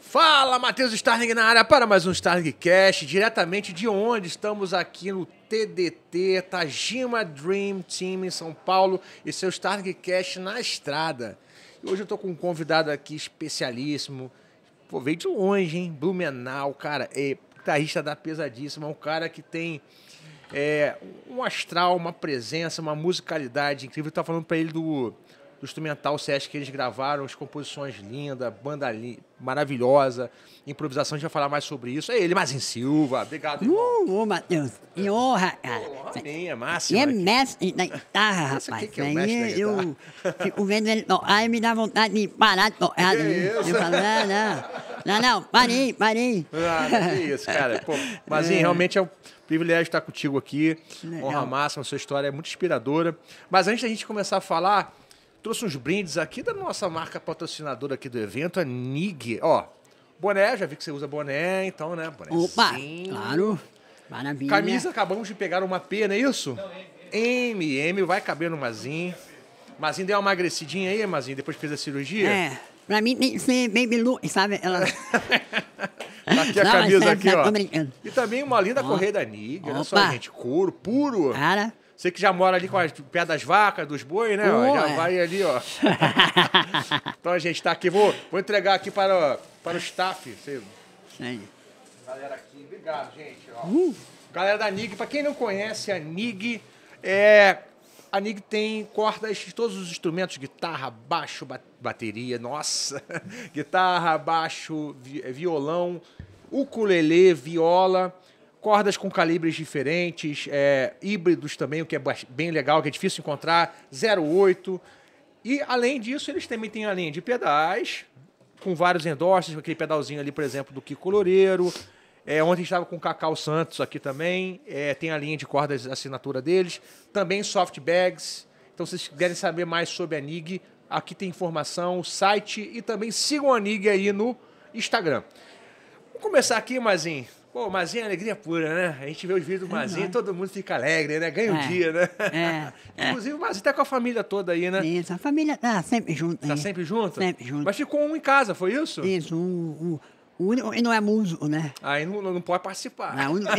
Fala, Matheus Starling na área para mais um Starling Cast, diretamente de onde estamos aqui no TDT, Tajima Dream Team em São Paulo e seu Starling Cast na estrada. E hoje eu estou com um convidado aqui especialíssimo, pô, veio de longe, hein? Blumenau, cara, é guitarrista da pesadíssima, um cara que tem é, um astral, uma presença, uma musicalidade incrível. Eu tava falando para ele do, do instrumental Sesc que eles gravaram, as composições lindas, banda li, maravilhosa, improvisação, a gente vai falar mais sobre isso. É ele, Marcinho Silva. Obrigado, uh, irmão. Uh, ô, Matheus, que honra, cara. Honra minha, é máximo. é mestre da guitarra, rapaz. que é o mestre Aí da eu fico vendo ele tocar e me dá vontade de parar de tocar. Eu falo, não, não. Não, não, parei, parei. Ah, isso, cara. Pô, mas, é. realmente é um Privilégio estar contigo aqui. Honra máxima, sua história é muito inspiradora. Mas antes da gente começar a falar, trouxe uns brindes aqui da nossa marca patrocinadora aqui do evento, a NIG. Ó, boné, já vi que você usa boné, então, né? Opa, claro. Maravilha. Camisa, acabamos de pegar uma P, não é isso? Não, M, M, vai caber no Mazinho. Mazinho deu uma emagrecidinha aí, Mazinho, depois fez a cirurgia? É. Pra mim tem que ser baby look, sabe? Ela... Tá aqui a não, camisa, tá- aqui, tá ó. E também uma linda correia da Nig, né? só, gente, couro puro. Cara. Você que já mora ali com as pé das vacas, dos bois né? Ó, já é. vai ali, ó. então a gente tá aqui. Vou, vou entregar aqui para, para o staff. Sim. Galera aqui, obrigado, gente. Ó. Uh. Galera da NIG, para quem não conhece a NIG, é... a NIG tem cordas de todos os instrumentos, guitarra, baixo, bateria bateria, nossa, guitarra, baixo, violão, ukulele, viola, cordas com calibres diferentes, é, híbridos também, o que é bem legal, que é difícil encontrar, 08. E além disso, eles também têm a linha de pedais, com vários endorses, aquele pedalzinho ali, por exemplo, do Kiko Loureiro. É, ontem estava com o Cacau Santos aqui também. É, tem a linha de cordas assinatura deles. Também soft bags. Então, se vocês quiserem saber mais sobre a NIG, Aqui tem informação, o site e também sigam a Nig aí no Instagram. Vamos começar aqui, Mazinho. Pô, Mazinho é alegria pura, né? A gente vê os vídeos do é Mazinho, é, todo mundo fica alegre, né? Ganha o é, um dia, né? É, é, Inclusive, o Mazinho tá com a família toda aí, né? Isso, a família tá sempre junto. Tá sempre junto? Sempre junto. Mas ficou um em casa, foi isso? Isso, um, um, o único que não é músico, né? Aí ah, não, não pode participar. Não, o, único,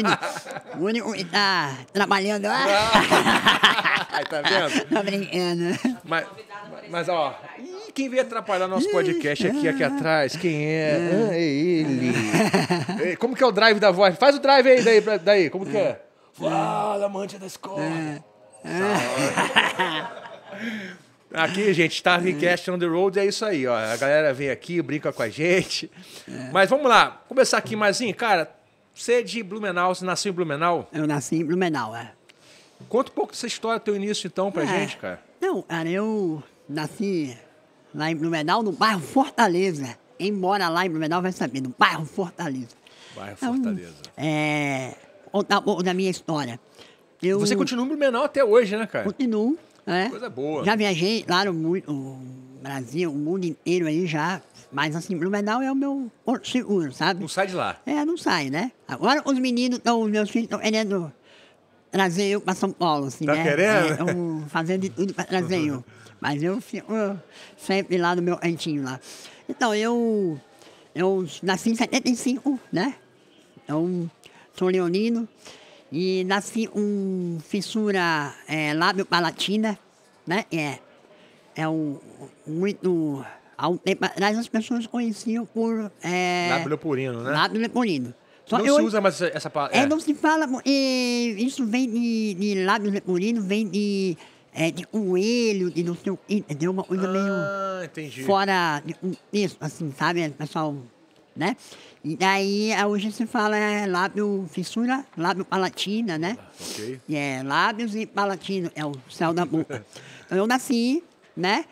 o único que tá ah, trabalhando lá. Ah. Aí tá vendo? Tô brincando. Mas, mas ó, quem veio atrapalhar nosso podcast aqui, aqui atrás, quem é? Ah, é ele. Como que é o drive da voz? Faz o drive aí daí, daí. como que é? Fala, amante da escola. Ah. Aqui, gente, Starvincast é. on the road é isso aí, ó. A galera vem aqui, brinca com a gente. É. Mas vamos lá, começar aqui, Marzinho. Cara, você é de Blumenau, você nasceu em Blumenau? Eu nasci em Blumenau, é. Conta um pouco dessa história, teu início, então, pra é. gente, cara. Não, cara, eu nasci lá em Blumenau, no bairro Fortaleza. Quem mora lá em Blumenau vai saber, no bairro Fortaleza. Bairro então, Fortaleza. É. Contar um pouco da minha história. Eu... Você continua em Blumenau até hoje, né, cara? Continuo. Né? Coisa boa. Já viajei lá no, Brasil, o mundo inteiro aí já. Mas assim, Blumenau é o meu porto seguro, sabe? Não sai de lá. É, não sai, né? Agora os meninos, estão os meus filhos estão querendo trazer eu para São Paulo, assim, tá né? querendo? É, fazendo de tudo para trazer eu. Mas eu fico sempre lá no meu cantinho lá. Então, eu, eu nasci em 75, né? Então, sou leonino. E nasci um, fissura é, lábio-palatina, né? É, é um, muito... Há um tempo atrás as pessoas conheciam por... É, lábio leporino, né? Lábio leporino. Só não eu, se usa mais essa palavra. É. é, não se fala... E, isso vem de, de lábio leporino, vem de é, de coelho, de não sei o que, entendeu? Uma coisa ah, meio entendi. fora de contexto, assim, sabe? O pessoal né? E daí hoje se fala é, lábio fissura, lábio palatina, né? Ok. É, lábios e palatino, é o céu da boca. então eu nasci, né?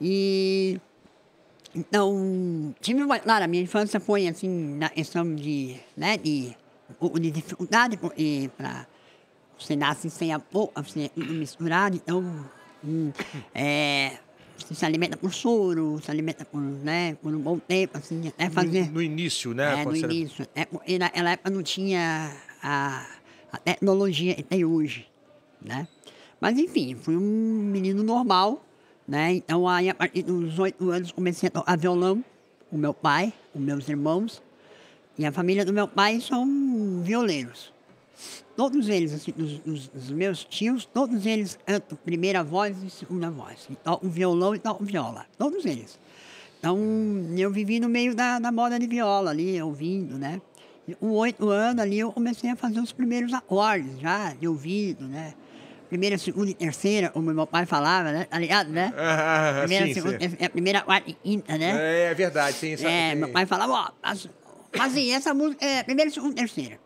E então tive uma, claro, a minha infância foi assim, na questão de, né, de, de dificuldade, porque para você nasce sem a boca, você é misturado, então hum, é, se alimenta com soro, se alimenta por, né, por um bom tempo, assim, até fazer. No, no início, né? É, no início. É, naquela época não tinha a, a tecnologia que tem hoje, né? Mas enfim, fui um menino normal, né? Então aí a partir dos oito anos comecei a tocar violão com meu pai, com meus irmãos. E a família do meu pai são violeiros todos eles, assim, os, os, os, meus tios, todos eles cantam primeira voz e segunda voz. então o violão e tocam viola, todos eles. Então, eu vivi no meio da, da moda de viola ali, ouvindo, né? Com oito anos ali, eu comecei a fazer os primeiros acordes já, de ouvido, né? Primeira, segunda e terceira, como meu pai falava, né? Tá ligado, né? Ah, primeira, sim, segunda, sim. É, primeira, quarta e quinta, né? É, é verdade, sim. Sabe é, meu pai falava, ó, fazia essa música, é, primeira, segunda e terceira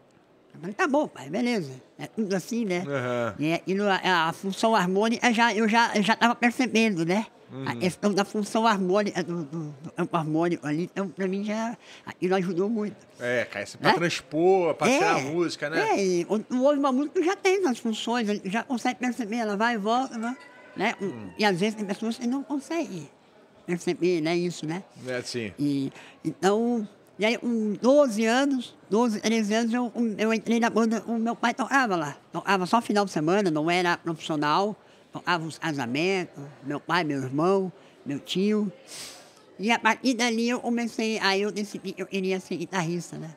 falei, tá bom, pai, beleza. É tudo assim, né? Uhum. e a, função harmônica já, eu já estava já percebendo, né? Uhum. A questão da função harmônica, do, do, do harmônico ali, então, pra mim já aquilo ajudou muito. É, cara, isso é pra né? transpor, pra é, a música, né? É, e ouve uma música já tem as funções, já consegue perceber, ela vai e volta, né? né? Hum. E às vezes tem pessoas que não conseguem perceber, né, isso, né? É, sim. E, então, e aí, com 12 anos, 12, 13 anos, eu, eu entrei na banda, o meu pai tocava lá. Tocava só final de semana, não era profissional. Tocava os casamentos, meu pai, meu irmão, meu tio. E a partir dali eu comecei, aí eu decidi que eu queria ser guitarrista, né?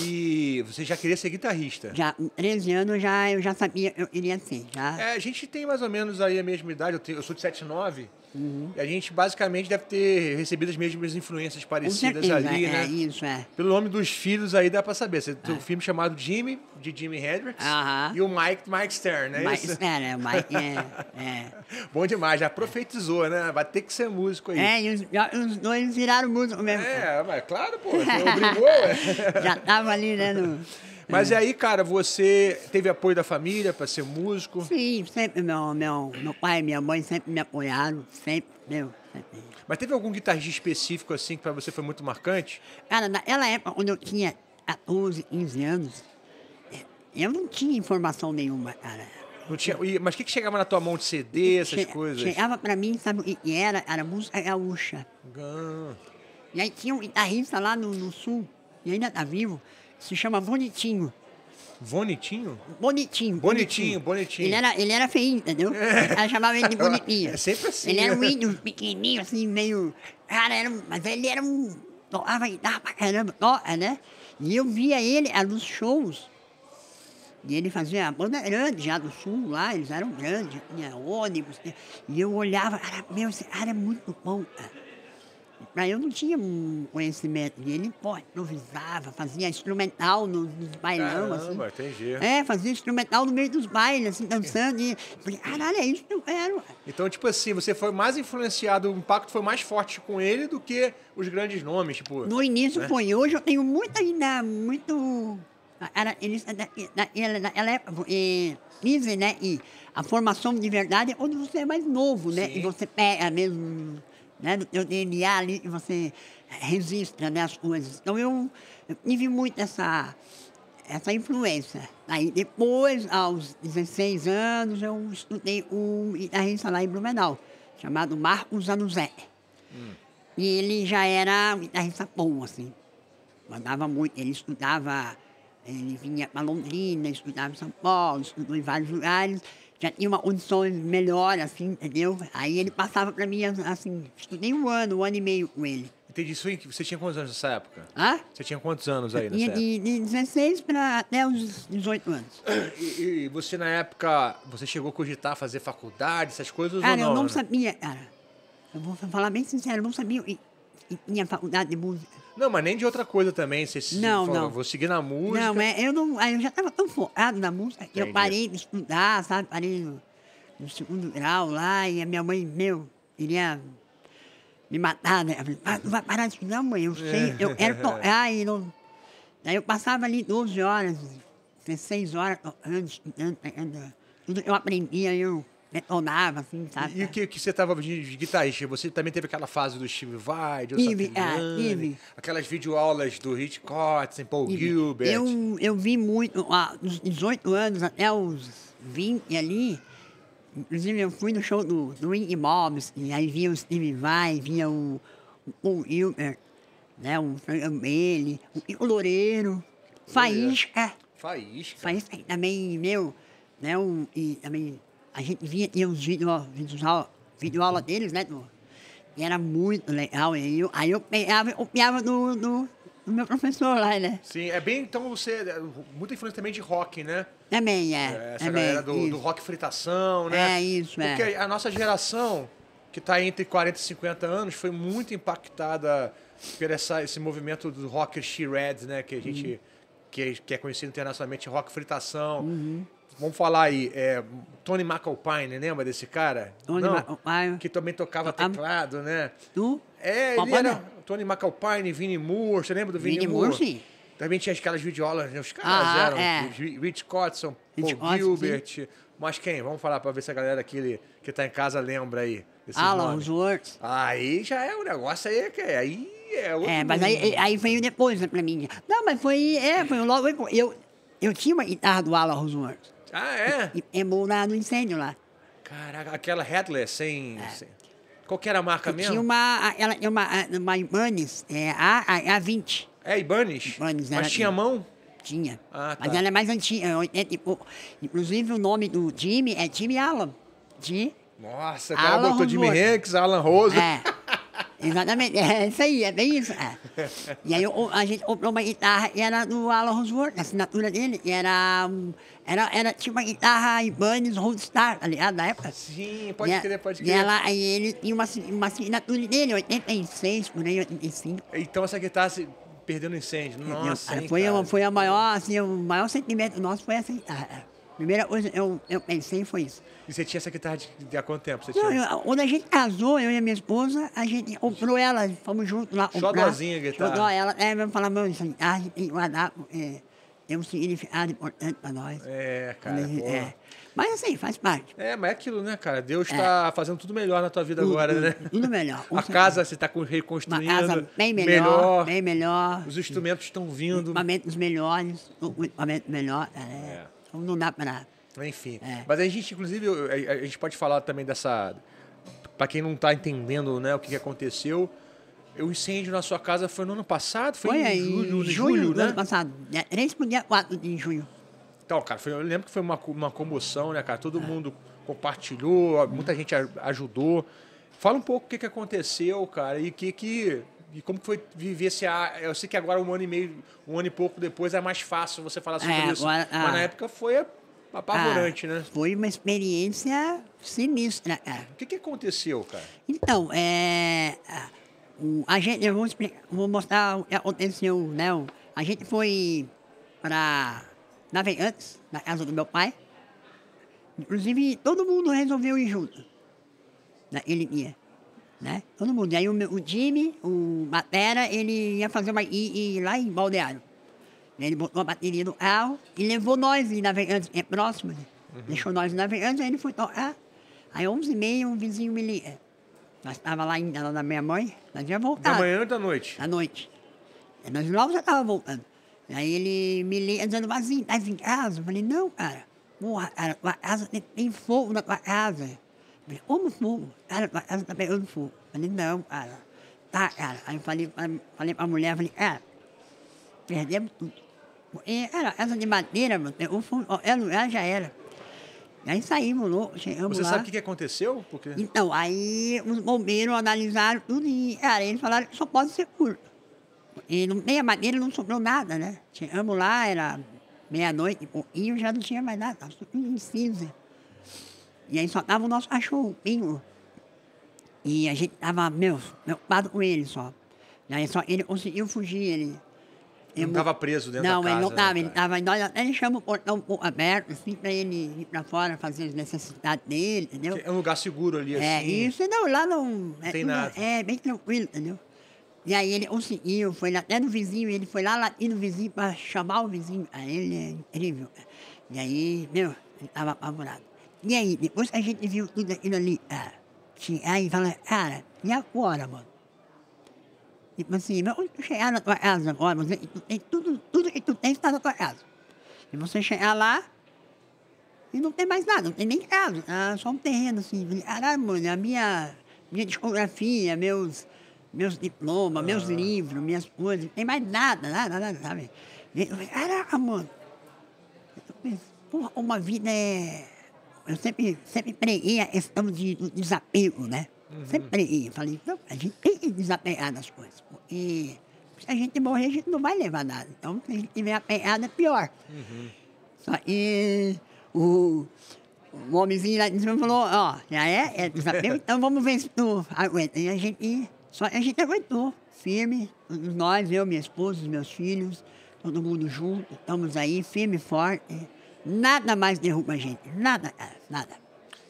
E você já queria ser guitarrista? Já, com 13 anos já, eu já sabia, eu queria ser. Já... É, a gente tem mais ou menos aí a mesma idade, eu, tenho, eu sou de 79, Uhum. E a gente basicamente deve ter recebido as mesmas influências parecidas certeza, ali, é, né? É isso, é. Pelo nome dos filhos aí dá pra saber. Você tem um é. filme chamado Jimmy, de Jimi Hendrix, uh -huh. e o Mike, Mike Stern, né? Mike Stern, é, Mike, é, é. Bom demais, já profetizou, né? Vai ter que ser músico aí. É, e os, os dois viraram músico mesmo. É, mas claro, pô, obrigou, já tava ali, né? No... Mas aí, cara, você teve apoio da família para ser músico? Sim, sempre. Meu, meu, meu pai e minha mãe sempre me apoiaram, sempre, meu, sempre. Mas teve algum guitarrista específico, assim, que para você foi muito marcante? Cara, naquela época, quando eu tinha 14, 15 anos, eu não tinha informação nenhuma, cara. Não tinha, mas o que, que chegava na tua mão de CD, essas che, coisas? Chegava para mim, sabe o que era? Era música gaúcha. Ah. E aí tinha um guitarrista lá no, no sul, e ainda tá vivo, se chama Bonitinho. Bonitinho? Bonitinho. Bonitinho, bonitinho. Ele, era, ele era feio entendeu? É. Ela chamava ele de bonitinho. É sempre assim. Ele era um né? índio pequenininho, assim, meio... Cara, era um... mas ele era um... Tocava guitarra pra caramba, toca, é, né? E eu via ele, a nos shows. E ele fazia a banda grande já do sul lá, eles eram grandes, tinha ônibus. E eu olhava, cara, meu, esse cara é muito bom, cara. Mas eu não tinha um conhecimento dele, pô, improvisava, fazia instrumental nos, nos bailão, assim. Caramba, assim. entendi. É, fazia instrumental no meio dos bailes, assim, dançando. E falei, caralho, é isso que eu quero. Então, tipo assim, você foi mais influenciado, o impacto foi mais forte com ele do que os grandes nomes, tipo. No início né? foi. Hoje eu tenho muito ainda, muito. Era, ele naquela, naquela época, e, né? E a formação de verdade é quando você é mais novo, né? Sim. E você pega mesmo né, do teu DNA ali, que você registra né, as coisas. Então eu, eu tive muito essa, essa influência. Aí depois, aos 16 anos, eu estudei um guitarrista lá em Blumenau, chamado Marcos Anuzé. Hum. E ele já era um guitarrista bom, assim. Mandava muito, ele estudava, ele vinha para Londrina, estudava em São Paulo, estudou em vários lugares já tinha uma, condição melhor, assim, entendeu? Aí ele passava pra mim, assim, estudei um ano, um ano e meio com ele. Entendi. Isso você tinha quantos anos nessa época? Hã? Você tinha quantos anos aí nessa de, época? De 16 para até os 18 anos. E, e, você, na época, você chegou a cogitar fazer faculdade, essas coisas cara, ou não? Cara, eu não né? sabia, cara. Eu vou falar bem sincero, eu não sabia que tinha faculdade de música. Não, mas nem de outra coisa também. Você não, fala, não. vou seguir na música. Não, é, eu não. Eu já estava tão focado na música que eu parei de estudar, sabe? Parei no, no, segundo grau lá, e a minha mãe, meu, queria me matar, né? Falei, ah, não vai parar de estudar, mãe. Eu sei, eu quero tocar e não. Aí eu passava ali 12 horas, 16 horas tocando, estudando, pegando. Tudo que eu aprendia, eu detonava, né, assim, sabe? E, o que, que você estava de, de guitarrista? Você também teve aquela fase do Steve Vai, de Eve, é, Eve. Aquelas videoaulas do Hitchcock, sem Paul Eve. Gilbert. Eu, eu vi muito, ah, dos 18 anos até os 20 ali, inclusive eu fui no show do, do Iggy e aí via o Steve Vai, via o, o Paul Gilbert, né, o Frangambelli, o Loureiro, Faísca. Faísca. Faísca também, meu, né, o, e também a gente via, tinha uns vídeos, vídeos vídeo aula deles, né? Do, e era muito legal. E eu, aí eu pegava e copiava do, do, do, meu professor lá, né? Sim, é bem, então você. É, muita influência também de rock, né? Também, é. é essa também, galera do, do, rock fritação, né? É, isso, Porque é. Porque a nossa geração, que está entre 40 e 50 anos, foi muito impactada por essa, esse movimento do rock She-Red, né? Que a gente. Uhum. que é, é conhecido internacionalmente rock fritação. Uhum. Vamos falar aí, é, Tony McAlpine, lembra desse cara? Tony Não, McAlpine. Que também tocava teclado, né? Tu? É, ele era Tony McAlpine, Vinnie Moore, você lembra do Vinnie, Vinnie Moore? Moore, sim. Também tinha aquelas videoaulas, né? Os caras ah, eram é. Rich Cotson, Paul Gilbert, mas quem? Vamos falar para ver se a galera aqui que tá em casa lembra aí. Alan Words. Aí já é o um negócio aí que é. Aí é, outro é mas aí, aí, foi depois né, pra mim. Não, mas foi. É, foi logo. Eu, eu tinha uma guitarra do Alan Words. Ah, é? É morar no incêndio lá. Caraca, aquela Headless, sem... É. sem... Qual era a marca mesmo? Tinha uma, ela, é uma, uma Ibanez, é, a, a, é a 20. É, Ibanez? Ibanez Mas né? tinha mão? Tinha. Ah, tá. Mas ela é mais antiga. É, tipo, inclusive, o nome do Jimmy é Jimmy Allen. De Nossa, o cara Alan botou Jimmy Hanks, Alan Rosa. É. Exatamente, é isso aí, é bem isso. É. E aí eu, a gente comprou uma guitarra e era do Alan Rosworth, a assinatura dele, e era, era, era tipo uma guitarra Ibanez Roadstar, tá ligado? Da época. Sim, pode e, é, crer, pode crer. E, ela, e ele tinha uma, uma assinatura dele, 86, por aí, 85. Então essa guitarra perdeu no incêndio, nossa. É, Não, cara, foi, cara. foi a maior, assim, o maior sentimento nosso foi essa guitarra. É. Primeira coisa eu, eu pensei foi isso. E você tinha essa guitarra de, de há quanto tempo? Você tinha? Não, quando a gente casou, eu e a minha esposa, a gente comprou ela, fomos juntos lá só dozinha a guitarra? Tá. ela, é, eu falava, meu, essa guitarra é tem que guardar, porque é um significado importante para nós. É, cara, é. Mas assim, faz parte. É, mas é aquilo, né, cara? Deus está é. fazendo tudo melhor na tua vida tudo, agora, tudo, né? Tudo melhor. A casa você está reconstruindo. Uma casa bem melhor, melhor. Bem melhor. Os instrumentos estão vindo. Equipamentos melhores, equipamento melhor. é. é. Então, não dá para. Enfim. É. Mas a gente, inclusive, a, gente pode falar também dessa. Para quem não está entendendo né, o que, que aconteceu, o incêndio na sua casa foi no ano passado? Foi, foi em julho, em julho, julho né? ano passado. É, três para o dia 4 de junho. Então, cara, foi, eu lembro que foi uma, uma comoção, né, cara? Todo é. mundo compartilhou, muita gente ajudou. Fala um pouco o que, que aconteceu, cara, e o que, que e como viver esse vivenciar? Eu sei que agora, um ano e meio, um ano e pouco depois, é mais fácil você falar sobre é, isso. Agora, ah, mas na ah. época foi apavorante, ah, né? Foi uma experiência sinistra, cara. É. O que, que aconteceu, cara? Então, é. Ah, a gente, eu vou, explicar, vou mostrar o que aconteceu, né? A gente foi para Navegantes, na casa do meu pai. Inclusive, todo mundo resolveu ir junto naquele né? dia né? Todo mundo. E aí o, o Jimmy, o Batera, ele ia fazer uma. ir lá em Baldeário. Ele botou a bateria no carro e levou nós em navegantes, é próximo, né? uhum. Deixou nós em navegantes, aí ele foi tocar. Aí, 11h30, um vizinho me liga. Nós estávamos lá ainda, lá na minha mãe, nós ia voltar. Da manhã ou da noite? Da noite. E nós logo já estávamos voltando. Aí ele me liga dizendo, Vazinho, estás em casa? Eu falei, não, cara. Porra, cara, tua casa tem fogo na tua casa mas como fumo? Ela, ela tá pegando fumo. Eu falei, não, cara. Tá, cara. Aí eu falei, falei pra mulher, falei, é, perdemos tudo. era essa de madeira, o fumo, ela já era. Aí saímos, louco, chegamos Você lá. sabe o que, que aconteceu? Porque... Então, aí os bombeiros analisaram tudo e, cara, eles falaram que só pode ser curto. E no meio a madeira não sobrou nada, né? Chegamos lá, era meia-noite e pouquinho, já não tinha mais nada, estava tudo em cinza. E aí só tava o nosso cachorrinho. E a gente tava, meu, preocupado com ele só. E aí só ele conseguiu fugir, ele. Ele não estava preso dentro não, da casa. Não, ele não estava. Né, ele tava, Nós até deixamos o portão um pouco aberto, assim, para ele ir para fora fazer as necessidades dele, entendeu? É um lugar seguro ali, é, assim. É, isso, não, lá não. É, tem nada. É, bem tranquilo, entendeu? E aí ele conseguiu, foi até no vizinho, ele foi lá, lá e no vizinho para chamar o vizinho. Aí ele é incrível. E aí, meu, ele estava apavorado. E aí, depois que a gente viu tudo aquilo ali, ah, aí fala, cara, e agora, mano? Tipo assim, vamos chegar na tua casa agora, você tem tudo, tudo que tu tem está na tua casa. E você chegar lá e não tem mais nada, não tem nem casa, ah, só um terreno assim. Caralho, mano, a minha, minha discografia, meus, meus diplomas, meus ah. livros, minhas coisas, não tem mais nada, nada, nada, sabe? caraca, mano, porra, uma vida é eu sempre, sempre preguei a questão de, do desapego, né? Uhum. Sempre preguei. falei, então a gente tem que desapegar das coisas, porque se a gente morrer, a gente não vai levar nada. Então, se a gente tiver apegado, é pior. Uhum. Só que o, o homenzinho lá de cima falou, ó, oh, já é, é desapego, então vamos ver se tu aguenta. E a gente, só, a gente aguentou, firme, nós, eu, minha esposa, meus filhos, todo mundo junto, estamos aí, firme e forte. Nada mais derruba a gente. Nada, é, Nada.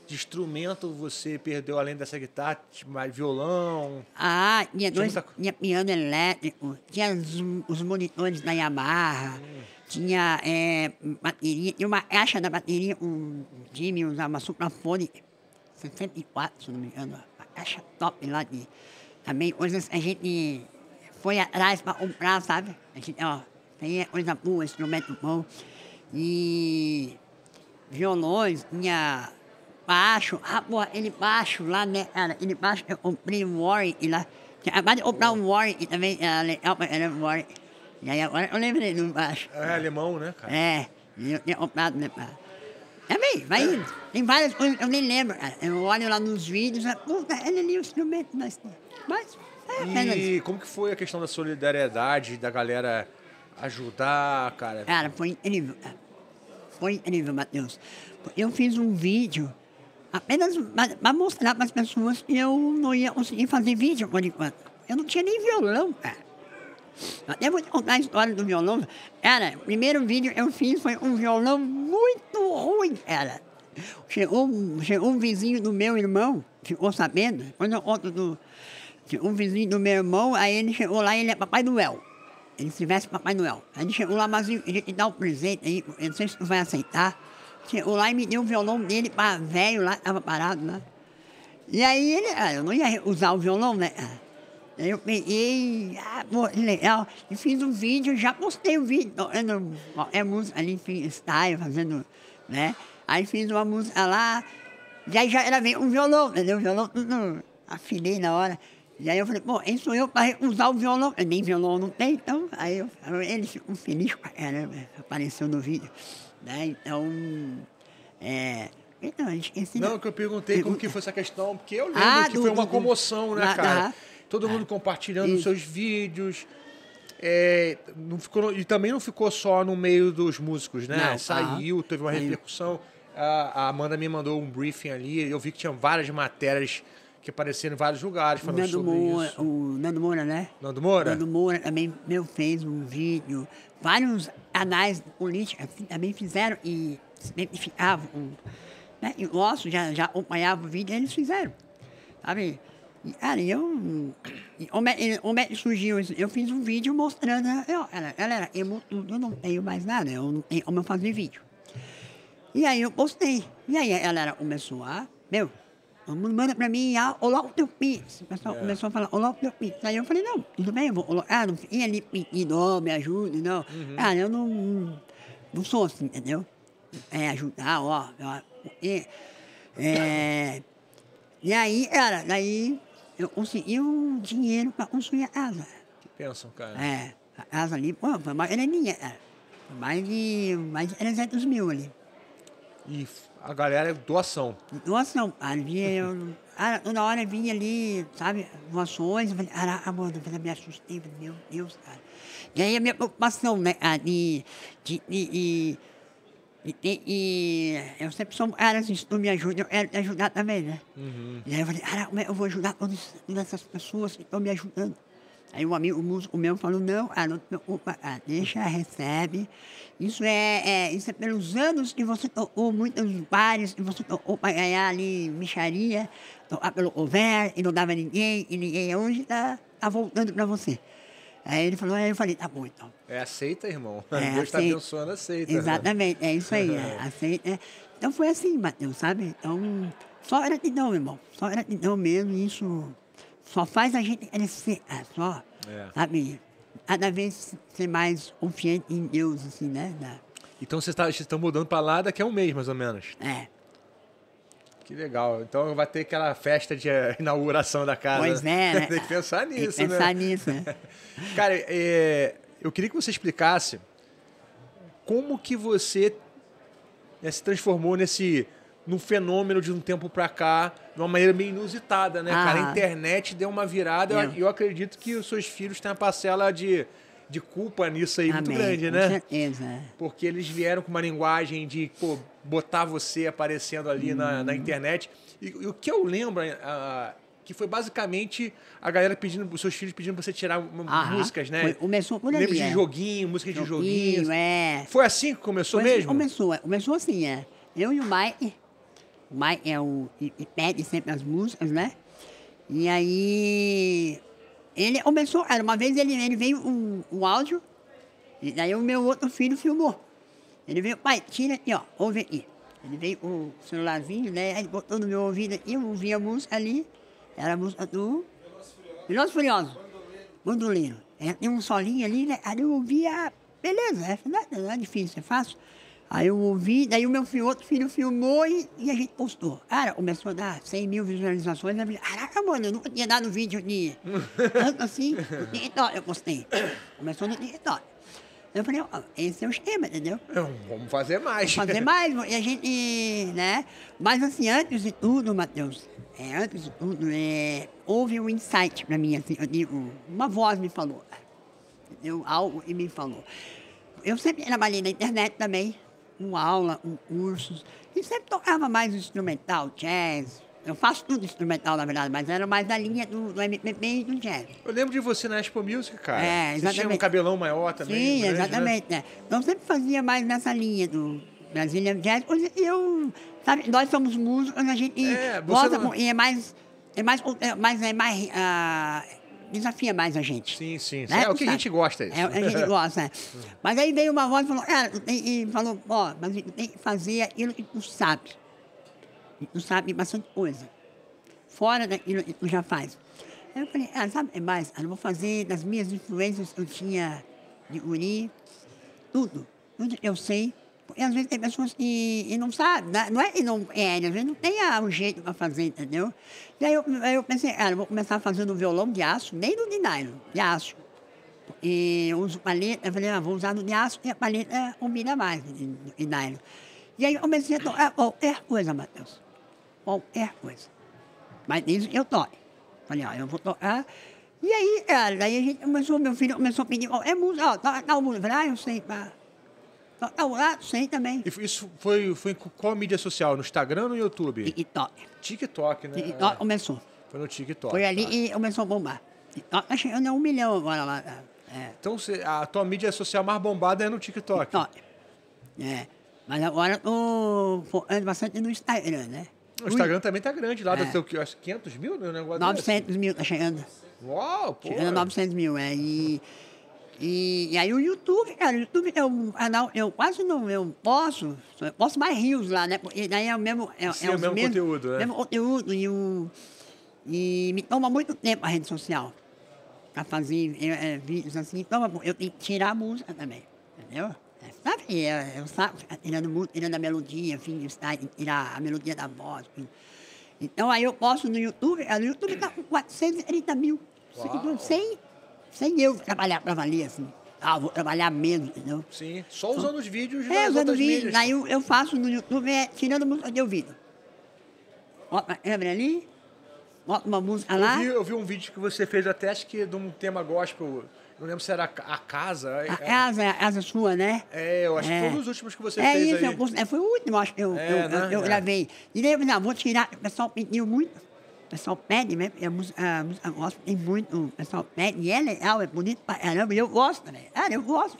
De instrumento você perdeu, além dessa guitarra, tipo, mais violão? Ah, tinha, dois, muita... tinha piano elétrico, tinha os, os monitores da Yamaha, hum. tinha é, bateria, tinha uma caixa da bateria, um Jimmy usava uma suprafone 64, se não me engano, uma caixa top lá de... Também coisas que a gente foi atrás para comprar, sabe? A gente, ó, tem é coisa boa, instrumento bom e violões, tinha baixo. Ah, pô, ele baixo lá, né, cara? Ele baixo, eu comprei um Warren e lá. Acabei de comprar um Warren e também era legal, era Warren. E aí agora eu lembrei do baixo. É, é alemão, né, cara? É, eu tinha comprado, né, cara? Também, é vai é. indo. Tem várias coisas que eu nem lembro, cara. Eu olho lá nos vídeos, né, puta, ele ali o instrumento, mas. mas é, e como que foi a questão da solidariedade da galera ajudar, cara. Cara, foi incrível. Foi incrível, Matheus. Eu fiz um vídeo apenas para mostrar para as pessoas que eu não ia conseguir fazer vídeo por enquanto. Eu não tinha nem violão, cara. Até vou te contar a história do violão. Cara, o primeiro vídeo eu fiz foi um violão muito ruim, cara. Chegou, chegou um vizinho do meu irmão, ficou sabendo, quando eu conto do. Chegou um vizinho do meu irmão, aí ele chegou lá e ele é Papai Noel ele tivesse Papai Noel. Aí ele chegou lá, mas ele te dá um presente aí, eu não sei se tu vai aceitar. Chegou lá e me deu o violão dele para velho lá, estava parado lá. Né? E aí ele, ah, eu não ia usar o violão, né? Aí eu peguei, ah, pô, legal, e fiz um vídeo, já postei o um vídeo, tocando qualquer música ali, freestyle, fazendo, né? Aí fiz uma música lá, e aí já era um violão, entendeu? O violão tudo na hora. E aí eu falei, pô, isso eu para usar o violão. Nem violão não tem, então. Aí eu, ele ficou feliz com ela, apareceu no vídeo. Né? Então. É, então, gente esqueci. Não, que eu perguntei como que foi essa questão, porque eu lembro ah, que do, foi uma comoção, do, né, ah, cara? Da, ah. Todo mundo ah, compartilhando isso. seus vídeos. É, não ficou, e também não ficou só no meio dos músicos, né? Não, Saiu, ah, teve uma repercussão. A, a Amanda me mandou um briefing ali, eu vi que tinha várias matérias que apareceram em vários lugares falando Nando sobre Moura, isso. O Nando Moura, né? Nando Moura? Nando Moura também meu, fez um vídeo. Vários anais políticos assim, também fizeram e ficavam, identificavam. Né? E nosso já, já acompanhava o vídeo e eles fizeram. Sabe? E, cara, eu. E, como, é, como é que surgiu isso? Eu fiz um vídeo mostrando. Né? Eu, ela, galera, eu, eu não tenho mais nada, eu não tenho como eu fazer vídeo. E aí eu postei. E aí a galera começou a. Meu, manda pra mim, olá o teu pix. O pessoal é. começou a falar, olá o teu pix. Aí eu falei, não, tudo bem, eu vou, olá. ah, não fiquei ali pedindo, me ajude, não. Uhum. Ah, eu não, não sou assim, entendeu? É, ajudar, ó, ó e, é, e aí, cara, daí eu consegui um dinheiro pra construir a casa. Que pensam, cara? É, a casa ali, pô, foi mais, era é minha, cara. Mais de, mais de 300 mil ali. isso a galera doação. doação Ali eu. Ah, na hora vinha ali, sabe, doações, eu falei, amor, eu me assustei, meu Deus, cara. E aí a minha preocupação, né, ali, de, de, e, e, eu sempre sou era cara, se tu me ajuda, eu quero te ajudar também, né? Uhum. E aí eu falei, ah, eu vou ajudar todas, essas pessoas que estão me ajudando. Aí um amigo, o músico meu falou, não, cara, não te preocupa, cara, ah, deixa, recebe, isso é, é, isso é pelos anos que você tocou muitos bares, que você tocou para ganhar ali mexeria tocar pelo cover, e não dava ninguém, e ninguém hoje está tá voltando para você. Aí ele falou, aí eu falei, tá bom então. É, aceita, irmão. É, Deus está abençoando, aceita. Exatamente, né? é isso aí, é, aceita. Então foi assim, Matheus, sabe? Então, só gratidão, irmão. Só gratidão mesmo, isso só faz a gente crescer, só, é. sabe? cada vez ser mais confiante em Deus, assim, né? Da... Então vocês tá, estão mudando para lá daqui a um mês, mais ou menos. É. Que legal. Então vai ter aquela festa de eh, inauguração da casa. Pois é, né? Tem que pensar nisso, Tem que pensar né? nisso, né? né? Cara, é, eu queria que você explicasse como que você né, se transformou nesse num fenômeno de um tempo para cá de uma maneira meio inusitada, né, ah. cara? A ah. internet deu uma virada e eu, é. eu, acredito que os seus filhos têm uma parcela de, de culpa nisso aí Amém. muito grande, né? Com certeza. É. Porque eles vieram com uma linguagem de pô, botar você aparecendo ali hum. na, na hum. internet. E, e, o que eu lembro. Uh, que foi basicamente a galera pedindo, os seus filhos pedindo pra você tirar Aham. músicas, né? Foi, começou por ali. Lembra de joguinho, música de joguinho. É. Foi assim que começou foi assim, mesmo? começou, começou assim, é. Eu e o Mike, vai, é o, e, pede sempre as músicas, né? E aí ele começou, era uma vez ele, ele veio o o áudio, e daí o meu outro filho filmou. Ele veio, pai, tira aqui, ó, ouve aqui. Ele veio com o celularzinho, né? Aí botou no meu ouvido aqui, eu ouvi a música ali, era a música do. Veloz Furioso. Bandoleiro. É, tem um solinho ali, né? Aí eu ouvia, beleza, é, não é difícil, é fácil. Aí eu ouvi, daí o meu filho, outro filho filmou e, e, a gente postou. Cara, começou a dar 100 mil visualizações. Eu falei, caraca, mano, eu nunca tinha dado vídeo de tanto assim. No TikTok eu postei. Começou no TikTok. Eu falei, ó, esse é o esquema, entendeu? vamos fazer mais. Vamos fazer mais, e a gente, né? Mas assim, antes de tudo, Matheus, é, antes de tudo, é, houve um insight pra mim, assim, eu digo, uma voz me falou, entendeu? Algo e me falou. Eu sempre trabalhei na internet também, uma aula, um curso. E sempre tocava mais instrumental, jazz. Eu faço tudo instrumental, na verdade, mas era mais da linha do, do MPB e do jazz. Eu lembro de você na Expo Music, cara. É, exatamente. Você tinha um cabelão maior também. Sim, grande, né? exatamente. Né? É. Então sempre fazia mais nessa linha do Brasília Jazz. E eu, sabe, nós somos músicos, a gente é, gosta, não... e é mais, é mais, é mais, é mais, é mais uh, desafia mais a gente. Sim, sim. Né? É o que a gente gosta. Isso. É, o que a gente gosta, né? Mas aí veio uma voz e falou, é, e, e falou, ó, mas tem que fazer aquilo que tu sabe. E tu sabe bastante coisa. Fora daquilo que tu já faz. Aí eu falei, ah, sabe é mais? Eu vou fazer das minhas influências que eu tinha de guri, tudo. Tudo que eu sei, às vezes tem pessoas que e não sabem, né? não é que não é, às vezes não tem ah, o jeito para fazer, entendeu? E aí eu, aí eu pensei, cara, ah, vou começar fazendo violão de aço, nem do de nylon, de aço. E uso paleta, eu falei, ah, vou usar no de aço, e a paleta eh, combina mais de, de nylon. E aí eu comecei a tocar qualquer coisa, Matheus. Qualquer coisa. Mas isso eu toco. Falei, ó, eu vou tocar. E aí, cara, aí a gente começou, meu filho começou a pedir, ó, é música, ó, tá o música. Eu falei, ah, eu sei, pá. Ah, sim, também. E isso foi, foi em qual mídia social? No Instagram ou no YouTube? TikTok. TikTok, né? TikTok começou. Foi no TikTok. Foi ali tá. e começou a bombar. TikTok tá chegando a um milhão agora lá. É. Então a tua mídia social mais bombada é no TikTok? TikTok. É. Mas agora eu tô focando bastante no Instagram, né? O Instagram Ui. também tá grande lá, é. deve ter acho, 500 mil, né? 900 desse. mil, tá chegando. Uau, pô! Chegando a 900 mil, é. E e, e, aí o YouTube, cara, o YouTube é um canal, eu quase não eu posso, eu posso mais rios lá, né? e daí é o mesmo. É, é Sim, é, é o mesmo, mesmo, conteúdo, né? mesmo conteúdo e o. E me toma muito tempo a rede social pra fazer é, é vídeos assim, toma, eu tenho que tirar a música também, entendeu? É, sabe, eu, eu tirando, tirando a melodia, enfim, tirar a melodia da voz. Enfim. Então aí eu posso no YouTube, o YouTube tá com 430 mil seguidores, sem sem eu trabalhar para valer, assim. Ah, vou trabalhar menos, entendeu? Sim, só usando então, os vídeos É, usando vídeos. Aí eu, eu, faço no YouTube, é, tirando música de ouvido. Bota a câmera ali, bota uma música lá. Eu vi, eu vi, um vídeo que você fez até, acho que de um tema gospel... Não lembro se era a casa. A é, é. casa, a casa sua, né? É, eu acho é. que foi um dos últimos que você é fez. É isso, aí. É, foi o último, acho que eu, é, eu, né? eu, eu gravei. E lembro, não, vou tirar, o pessoal pediu muito pessoal pede mesmo, né? a música, a música eu tem muito, o pessoal pede, e é legal, é bonito pra caramba, e eu gosto, né? Cara, eu gosto,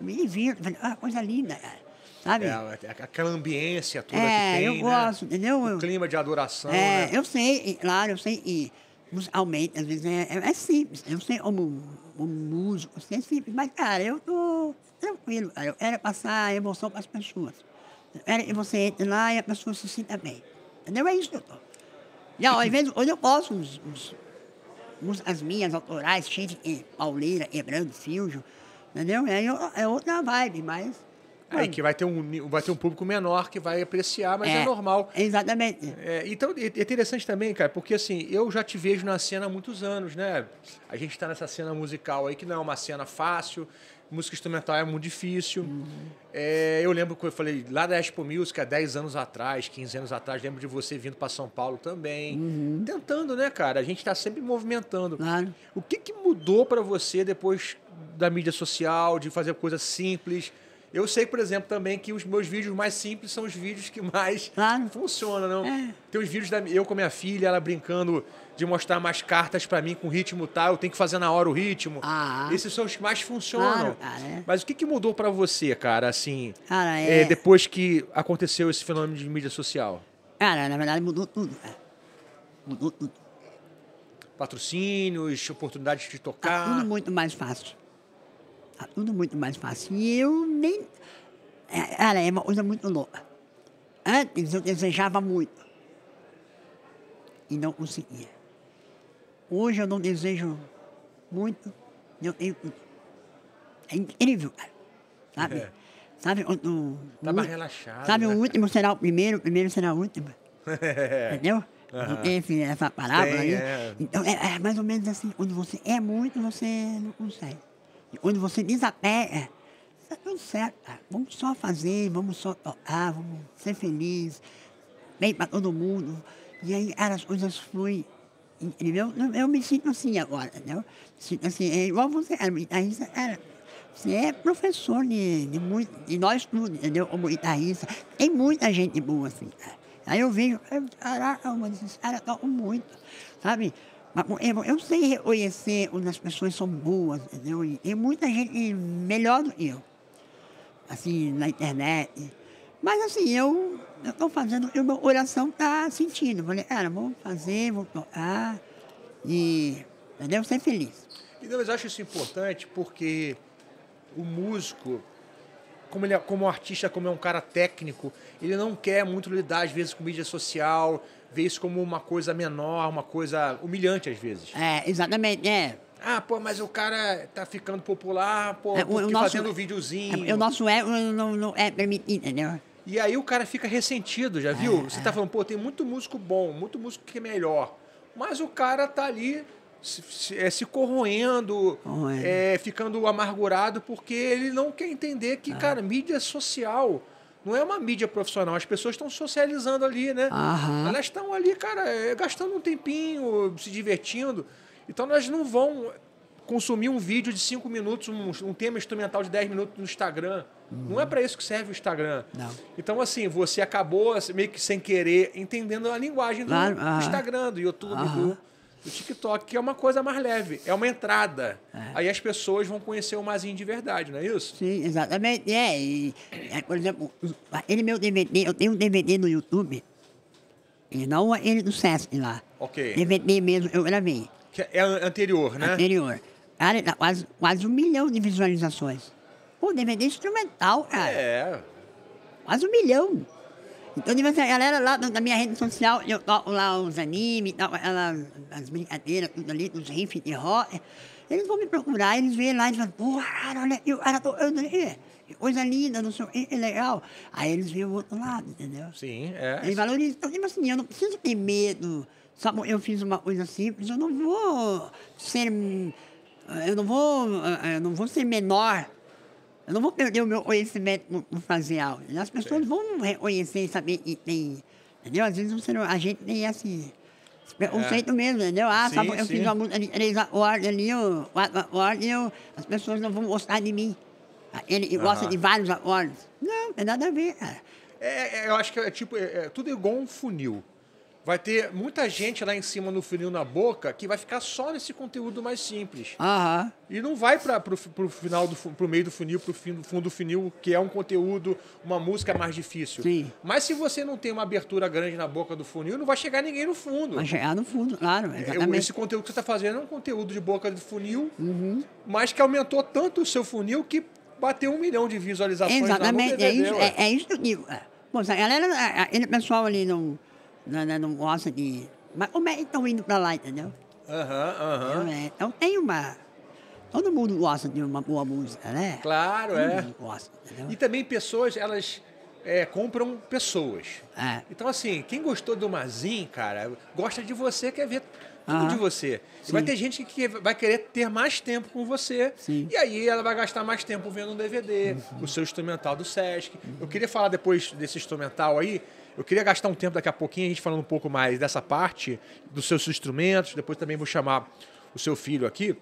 Eu me divirto, falei, ah, coisa linda, cara. Sabe? É, é, é aquela ambiência toda é, que tem, eu né? gosto, entendeu? O clima de adoração, É, né? eu sei, claro, eu sei, e musicalmente, às vezes, é, é, é simples. Né? Eu sei como, como músico, sei assim, simples, mas, cara, eu tô tranquilo, cara. Eu quero passar a emoção para as pessoas. Eu quero que você entre lá e a pessoa se sinta bem. Entendeu? É isso que eu tô. Não, às vezes, hoje eu posto uns, uns, uns, as minhas autorais, cheias de eh, pauleira, quebrando eh, fio, entendeu? É, é outra vibe, mas... Aí que vai ter, um, vai ter um público menor que vai apreciar, mas é, é normal. Exatamente. É, então, é interessante também, cara, porque assim, eu já te vejo na cena há muitos anos, né? A gente está nessa cena musical aí que não é uma cena fácil, música instrumental é muito difícil. Uhum. É, eu lembro que eu falei lá da Expo Music, há 10 anos atrás, 15 anos atrás, lembro de você vindo para São Paulo também. Uhum. Tentando, né, cara? A gente está sempre movimentando. Claro. O que, que mudou para você depois da mídia social, de fazer coisas simples? Eu sei, por exemplo, também que os meus vídeos mais simples são os vídeos que mais claro. funcionam, não? É. Tem os vídeos da eu com a minha filha, ela brincando de mostrar mais cartas para mim com ritmo tal, eu tenho que fazer na hora o ritmo. Ah, ah. Esses são os que mais funcionam. Claro, cara, ah, é. Mas o que, que mudou para você, cara, assim, cara, é... É, depois que aconteceu esse fenômeno de mídia social? Cara, na verdade mudou tudo, Mudou tudo. Patrocínios, oportunidades de tocar. Tá tudo muito mais fácil. Está ah, tudo muito mais fácil. E eu nem. É, era é uma coisa muito louca. Antes eu desejava muito. E não conseguia. Hoje eu não desejo muito. Eu tenho É incrível, cara. Sabe? É. Sabe quando. Tá mais relaxado. Sabe, né? o último será o primeiro, o primeiro será o último. É. Entendeu? Uhum. Tem essa parábola aí. É. Então, é, é mais ou menos assim. Quando você é muito, você não consegue onde você diz até, está é, tudo certo, vamos só fazer, vamos só tocar, vamos ser felizes, bem para todo mundo. E aí as coisas fluem, entendeu? Eu, eu me sinto assim agora, entendeu? Sinto assim, é igual você era, guitarrista Você é professor de, de, muito, de nós tudo, entendeu? Como guitarrista. Tem muita gente boa, assim, cara. Aí eu vejo, caraca, mano, esses caras tocam muito, sabe? Eu, é, eu sei reconhecer onde as pessoas são boas, entendeu? E muita gente melhor do que eu, assim, na internet. Mas, assim, eu estou fazendo o que oração meu coração está sentindo. Eu falei, cara, vou fazer, vou tocar e, entendeu? Ser feliz. Então, eu acho isso importante porque o músico, como ele é, como um artista, como é um cara técnico, ele não quer muito lidar às vezes com mídia social, vê isso como uma coisa menor, uma coisa humilhante às vezes. É, exatamente. É. Ah, pô, mas o cara tá ficando popular, pô, é, o, o nosso, fazendo um videozinho. É, o nosso é, não, não é permitido, entendeu? E aí o cara fica ressentido, já viu? É, Você é. tá falando, pô, tem muito músico bom, muito músico que é melhor. Mas o cara tá ali se, se, é, se corroendo, É, ficando amargurado, porque ele não quer entender que, ah. cara, mídia social não é uma mídia profissional. As pessoas estão socializando ali, né? Aham. Elas estão ali, cara, é, gastando um tempinho, se divertindo. Então elas não vão consumir um vídeo de cinco minutos, um, um, tema instrumental de 10 minutos no Instagram. Uhum. Não é para isso que serve o Instagram. Não. Então, assim, você acabou assim, meio que sem querer entendendo a linguagem do, ah, Instagram, do YouTube, ah, do, do TikTok, que é uma coisa mais leve, é uma entrada. É. Aí as pessoas vão conhecer o Mazinho de verdade, não é isso? Sim, exatamente. É, e, é, por exemplo, aquele meu DVD, eu tenho um DVD no YouTube, e não é ele do Sesc lá. Ok. DVD mesmo, eu gravei. Que é anterior, né? Anterior. Cara, tá quase, quase um milhão de visualizações. Pô, DVD instrumental, cara. É. Quase um milhão. Então, a galera lá da minha rede social, eu toco lá os animes, toco as brincadeiras, tudo ali, os riffs de rock. Eles vão me procurar, eles vêm lá e falam, pô, cara, olha, eu, cara, eu, que coisa linda, não sei o que, legal. Aí eles vêem o outro lado, entendeu? Sim, é. Eles valorizam. Então, tipo assim, eu não preciso ter medo. Só eu fiz uma coisa simples, eu não vou ser. Eu não vou, eu não vou ser menor eu não vou perder o meu conhecimento por, por fazer aula. Né? As pessoas Sim. vão reconhecer e saber que tem. Entendeu? Às vezes não, a gente tem esse, Eu preconceito é. mesmo, entendeu? Ah, sim, tá eu sim. fiz uma música de três horas ali, quatro acordes, eu, as pessoas não vão gostar de mim. Ele uh -huh. gosta de vários acordes. Não, não tem nada a ver, cara. É, é eu acho que é tipo, é, é tudo igual um funil. Vai ter muita gente lá em cima no funil na boca que vai ficar só nesse conteúdo mais simples. Aham. E não vai para pro, final do pro meio do funil, pro fim, fundo do funil, que é um conteúdo, uma música mais difícil. Sim. Mas se você não tem uma abertura grande na boca do funil, não vai chegar ninguém no fundo. Vai chegar no fundo, claro. É, exatamente. Esse conteúdo que você está fazendo é um conteúdo de boca de funil, uhum. mas que aumentou tanto o seu funil que bateu um milhão de visualizações. Exatamente, na é, isso, é, é, é isso que eu digo. Bom, é. a galera, aquele pessoal ali não. Não, não, gosta de. Mas como é estão indo para lá, entendeu? Aham, uhum, aham. Uhum. então tem uma. Todo mundo gosta de uma boa música, né? Claro, Todo é. Mundo gosta, entendeu? E também pessoas, elas é, compram pessoas. É. Então, assim, quem gostou do Mazin, cara, gosta de você, quer ver tudo uhum. de você. E vai ter gente que vai querer ter mais tempo com você. Sim. E aí ela vai gastar mais tempo vendo um DVD, uhum. o seu instrumental do Sesc. Eu queria falar depois desse instrumental aí, eu queria gastar um tempo daqui a pouquinho a gente falando um pouco mais dessa parte, dos seus instrumentos. Depois também vou chamar o seu filho aqui,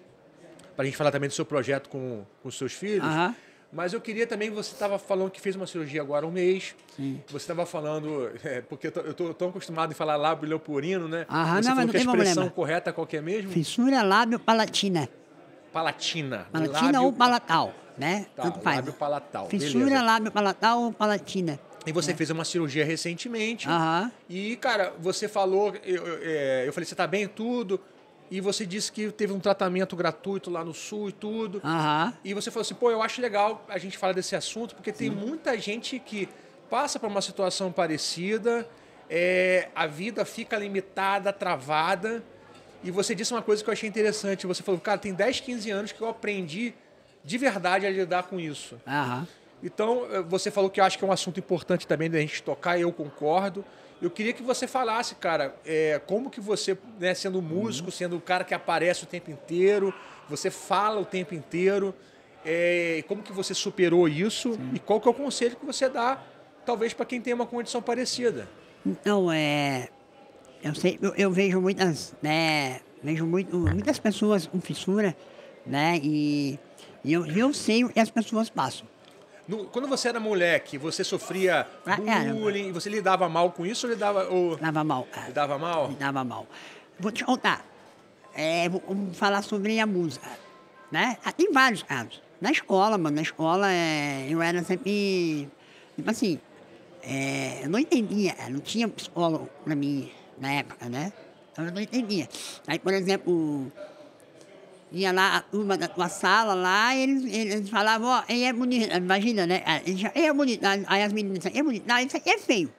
para a gente falar também do seu projeto com, com os seus filhos. Uhum. Mas eu queria também, você estava falando que fez uma cirurgia agora um mês. Sim. Você estava falando, é, porque eu estou tão acostumado em falar lábio leopurino, né? Aham, você não, mas não que tem a expressão problema. correta é qualquer é mesmo? Fissura lábio palatina. Palatina. Palatina lábio... ou palatal, né? Tá, Tanto faz. Lábio palatal. Fissura Beleza. lábio palatal ou palatina. E você é. fez uma cirurgia recentemente. Aham. E, cara, você falou, eu, eu, é, eu falei, você tá bem tudo? E você disse que teve um tratamento gratuito lá no Sul e tudo. Aham. E você falou assim, pô, eu acho legal a gente falar desse assunto, porque Sim. tem muita gente que passa por uma situação parecida, é, a vida fica limitada, travada. E você disse uma coisa que eu achei interessante. Você falou, cara, tem 10, 15 anos que eu aprendi de verdade a lidar com isso. Aham. Então, eh, você falou que acho que é um assunto importante também da gente tocar, eu concordo. Eu queria que você falasse, cara, é, como que você, né, sendo uhum. músico, uhum. sendo o cara que aparece o tempo inteiro, você fala o tempo inteiro, é, como que você superou isso Sim. e qual que é o conselho que você dá, talvez, para quem tem uma condição parecida? Então, é, eu, sei, eu, eu vejo muitas, né, vejo muito, muitas pessoas com fissura, né, e, e eu, eu sei o que as pessoas passam. No, quando você era moleque, você sofria ah, bullying, né? você lidava mal com isso ou lidava. Ou... Lidava mal, cara. É. Lidava mal? Lidava mal. Vou te contar. É, vou, falar sobre a música. Né? Ah, tem vários casos. Na escola, mano, na escola é, eu era sempre. Tipo assim, é, eu não entendia, é, não tinha psicólogo pra mim na época, né? Então, eu não entendia. Aí, por exemplo ia lá, a turma da tua sala lá, eles, eles falavam, ó, oh, ele é bonito, imagina, né? Ele já, ele é bonito, aí as meninas disseram, é bonito, não, isso aqui é feio.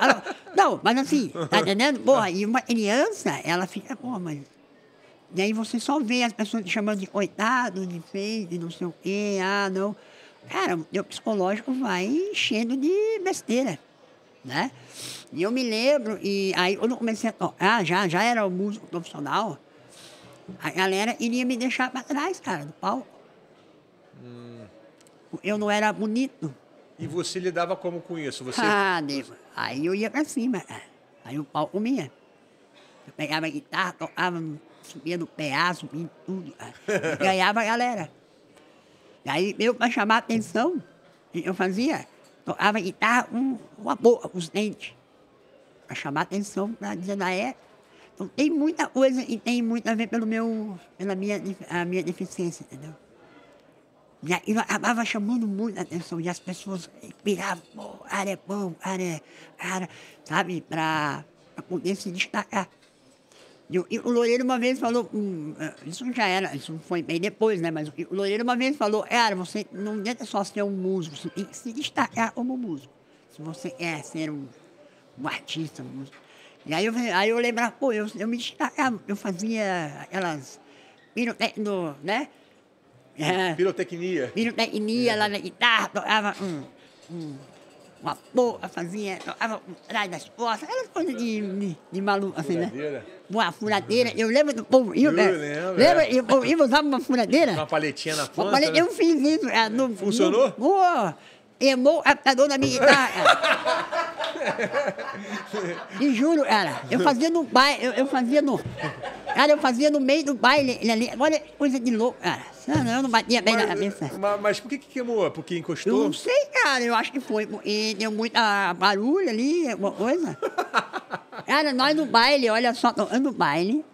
Ela, não, mas assim, tá entendendo? Porra, e uma criança, ela fica, pô, mas. E aí você só vê as pessoas te chamando de coitado, de feio, de não sei o quê, ah, não. Cara, o meu psicológico vai enchendo de besteira, né? E eu me lembro, e aí quando eu comecei a tocar, já, já era o músico profissional, a galera iria me deixar para trás, cara, do palco. Hum. Eu não era bonito. E você lidava como com isso? Você... Ah, Deus. Aí eu ia para cima, cara. Aí o palco comia. Eu pegava a guitarra, tocava, subia no PA, subia em tudo. ganhava a galera. Aí eu, para chamar a atenção, eu fazia, tocava guitarra com uma boca, com os dentes. Para chamar a atenção, para dizer na época. Então, tem muita coisa e tem muito a ver pelo meu, pela minha, a minha deficiência, entendeu? E eu acabava chamando muito a atenção, e as pessoas piravam, pô, cara é bom, cara é, cara, sabe, para poder se destacar. E o, e o Loureiro uma vez falou, hum, eh, isso já era, isso foi bem depois, né? Mas o Loureiro uma vez falou, cara, você não adianta só ser um músico, você tem que se destacar como músico. Se você quer é ser um, um artista, um músico. E aí eu, aí eu lembrava, pô, eu, eu me destacava, eu fazia aquelas pirotecno, né? É, pirotecnia. Pirotecnia é. lá na guitarra, tocava um, um, uma porra, fazia, tocava um das costas, aquelas coisas de, de, de maluco, assim, né? Uma furadeira. Eu lembro do povo Ivo, né? Eu lembro. É. E o povo Ivo usava uma furadeira. Uma paletinha na ponta. Uma paleta, né? Eu fiz isso. É, no, Funcionou? No, no, Emou a dona minha guitarra. e juro, cara, eu fazia no baile, eu, eu, fazia no. Cara, eu fazia no meio do baile. Ali, olha, coisa de louco, cara. Não, eu não batia bem mas, na cabeça. Mas, mas, por que, que queimou? É porque encostou? Eu não sei, cara. Eu acho que foi. E deu muito barulho ali, alguma coisa. Cara, nós no baile, olha só, tocando no baile.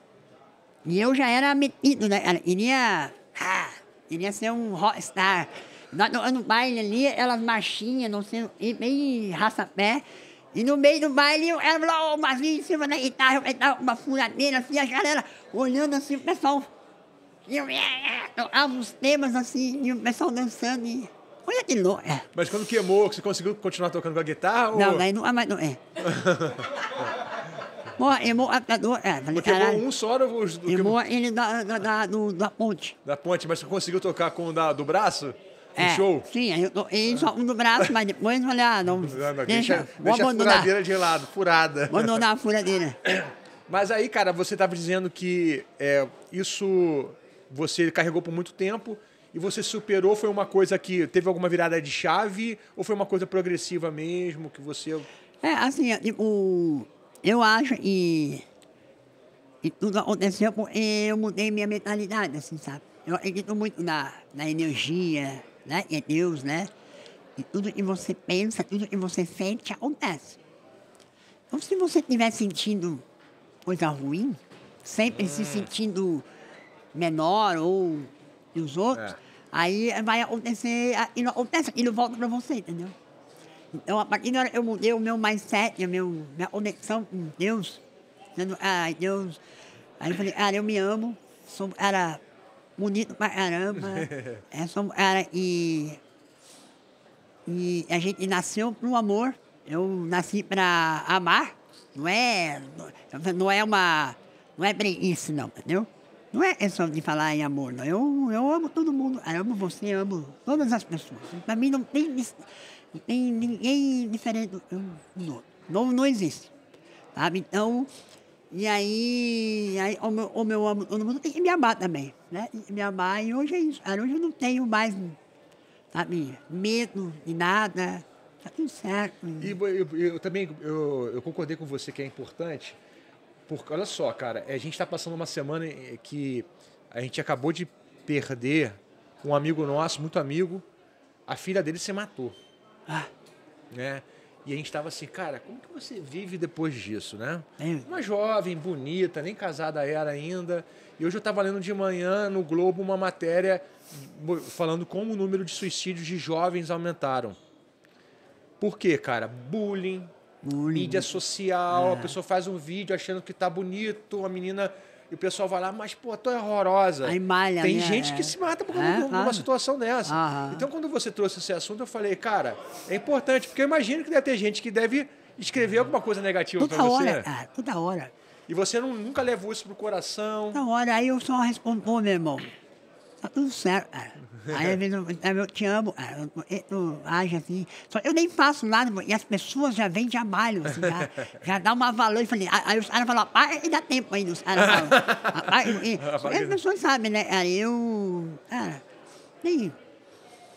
E eu já era metido, né, cara? Iria. Ah, iria ser um rockstar. No, no baile ali, elas marchinham, não sei, bem raça-pé. E no meio do baile, ela lá, o vinha em cima da guitarra, uma furadeira, assim, a galera olhando assim, o pessoal. E é, é, é. Ah, os alguns temas assim, e o pessoal dançando. E... Olha que louco. É. Mas quando queimou, você conseguiu continuar tocando com a guitarra? Não, daí não, ah, mas não é. Pô, queimou a é, falei, queimou um só ou os... Queimou ele da, da, da, do, da ponte. Da ponte, mas você conseguiu tocar com o da, do braço? É, show? Sim, aí só um no braço, mas depois olharam. Ah, não, deixa, deixa a furadeira de lado, furada. Abandonar a furadeira. Mas aí, cara, você estava dizendo que é, isso você carregou por muito tempo e você superou. Foi uma coisa que teve alguma virada de chave ou foi uma coisa progressiva mesmo que você. É, assim, é, o, tipo, eu acho que, que tudo aconteceu porque eu mudei minha mentalidade, assim, sabe? Eu acredito muito na, na energia, né? E é Deus, né? E tudo que você pensa, tudo que você sente, acontece. Então, se você estiver sentindo coisa ruim, sempre hum. se sentindo menor ou dos outros, é. aí vai acontecer, e não acontece, aquilo volta para você, entendeu? Então, a partir da hora que eu mudei o meu mindset, a minha conexão com Deus, dizendo, ah, Deus. Aí eu falei, cara, eu me amo, sou bonito pra caramba. só era, é, e, e a gente nasceu pro amor. Eu nasci pra amar. Não é, não é uma. Não é preguiça, não, entendeu? Não é só de falar em amor, não. Eu, eu amo todo mundo. Eu amo você, eu amo todas as pessoas. Pra mim não tem, não tem ninguém diferente do outro. Não, não existe. Sabe? Então, e aí, aí o meu, o meu amor tem que me amar também, né? Me amar. E hoje é isso. Hoje eu não tenho mais, sabe, medo de nada. Tá tudo certo. E eu, eu também eu, eu, concordei com você que é importante, porque olha só, cara, é, a gente está passando uma semana é, que a gente acabou de perder um amigo nosso, muito amigo, a filha dele se matou. Ah. Né? E a gente estava assim, cara, como que você vive depois disso, né? É. Uma jovem, bonita, nem casada era ainda. E hoje eu estava lendo de manhã no Globo uma matéria falando como o número de suicídios de jovens aumentaram. Por quê, cara? Bullying, Bullying. mídia social, é. a pessoa faz um vídeo achando que tá bonito, a menina e o pessoal vai lá, mas, pô, tu é horrorosa. Aí malha, Tem né? gente é. que se mata por é, situação dessa. Aham. Então, quando você trouxe esse assunto, eu falei, cara, é importante, porque eu imagino que deve ter gente que deve escrever alguma coisa negativa para você. Toda hora, cara, é, toda hora. E você não, nunca levou isso pro coração. Toda hora, aí eu só respondo, pô, meu irmão, tá tudo certo, cara. É. Aí às vezes eu, te amo, eu, eu, age assim. Só, eu nem faço nada, e as pessoas já vêm de abalho, assim, já, já dá uma valor. Eu falei, aí os caras falam, pai, ah, ainda dá tempo ainda. Os caras falam, e, as pessoas sabem, né? Aí eu. Cara, nem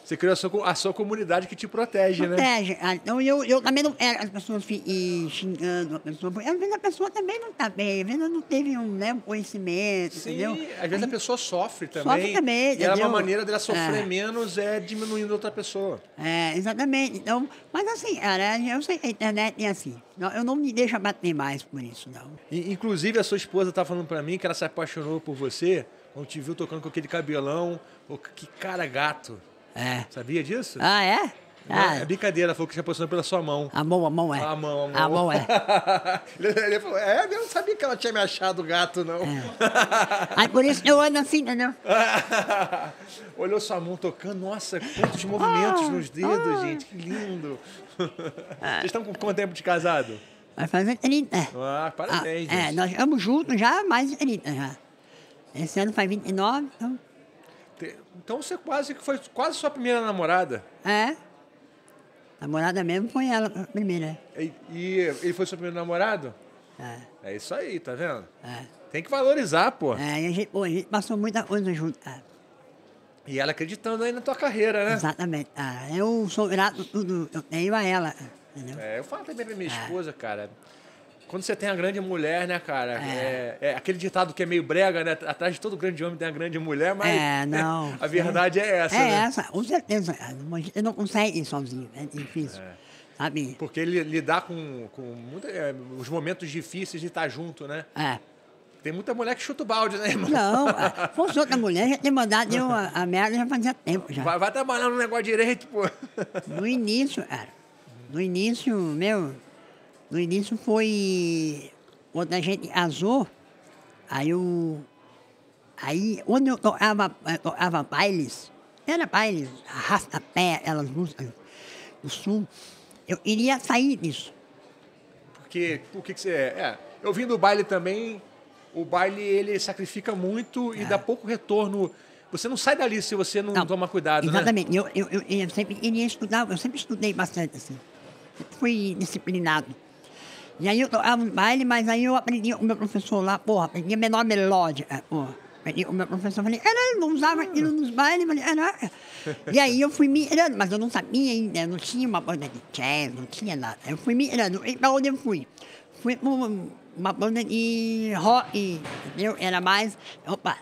você criou a sua, a sua comunidade que te protege, protege. né? Protege. Ah, então eu, eu também não quero as pessoas xingando a pessoa. Às vezes a pessoa também não está bem, às vezes não teve um, né, conhecimento, Sim, entendeu? Às vezes a pessoa sofre também. Sofre também. E entendeu? era uma maneira dela sofrer é. menos é diminuindo outra pessoa. É, exatamente. Então, mas assim, era eu sei que a internet é assim. Eu não me deixo bater mais por isso, não. E, inclusive, a sua esposa tá falando para mim que ela se apaixonou por você quando te viu tocando com aquele cabelão. Oh, que cara gato. É. Sabia disso? Ah, é? Ah. É brincadeira, falou que se apaixonou pela sua mão. A mão, a mão é. A mão, a mão. A mão é. ele, falou, é, eu não sabia que ela tinha me achado gato, não. É. Aí por isso eu ando assim, entendeu? Olhou sua mão tocando, nossa, quantos movimentos ah, nos dedos, ah. gente, que lindo. Ah. Vocês estão com quanto tempo de casado? Vai fazer 30. É. Ah, parabéns. Ah, é, nós estamos juntos já, mais de 30 já. Esse ano faz 29, então... Então você quase que foi quase sua primeira namorada. É. Namorada mesmo foi ela, primeira. E, e ele foi seu primeiro namorado? É. É isso aí, tá vendo? É. Tem que valorizar, pô. É, e a gente, pô, a gente passou muita coisa junto. É. E ela acreditando aí na tua carreira, né? Exatamente. Ah, eu sou grato tudo, eu tenho a ela. Entendeu? É, eu falo também pra minha é. esposa, cara. Quando você tem a grande mulher, né, cara? É. É, é. aquele ditado que é meio brega, né? Atrás de todo grande homem tem a grande mulher, mas. É, não. a verdade é, essa. É né? essa, com certeza. Ele não consegue sozinho, né? é difícil. É. Sabe? Porque ele lidar com, com muita, é, os momentos difíceis de estar junto, né? É. Tem muita mulher que chuta o balde, né, irmão? Não, é, fosse outra mulher, já ter mandado eu, a, a merda já fazia tempo já. Vai, vai trabalhar no negócio direito, pô. No início, cara. No início, meu, no início foi. Quando a gente azou, aí o. Aí, onde eu tocava, eu eh, tocava bailes, era bailes, arrasta-pé, elas músicas do sul, eu iria sair disso. Porque o que, que você. É, é, eu vim do baile também, o baile ele sacrifica muito e é. dá pouco retorno. Você não sai dali se você não, não tomar cuidado, exatamente. né? Exatamente. Eu, eu, eu, sempre iria estudar, eu sempre estudei bastante, assim. fui disciplinado. E aí eu tocava ah, um baile, mas aí eu aprendi com o meu professor lá, porra, aprendi a menor melódica, é, porra. o meu professor, falei, era, não usava aquilo nos bailes, falei, era. E aí eu fui mirando, mas eu não sabia ainda, não tinha uma banda de jazz, não tinha nada. Eu fui mirando, e pra onde eu fui? Fui pra uma banda de rock, entendeu? Era mais, opa,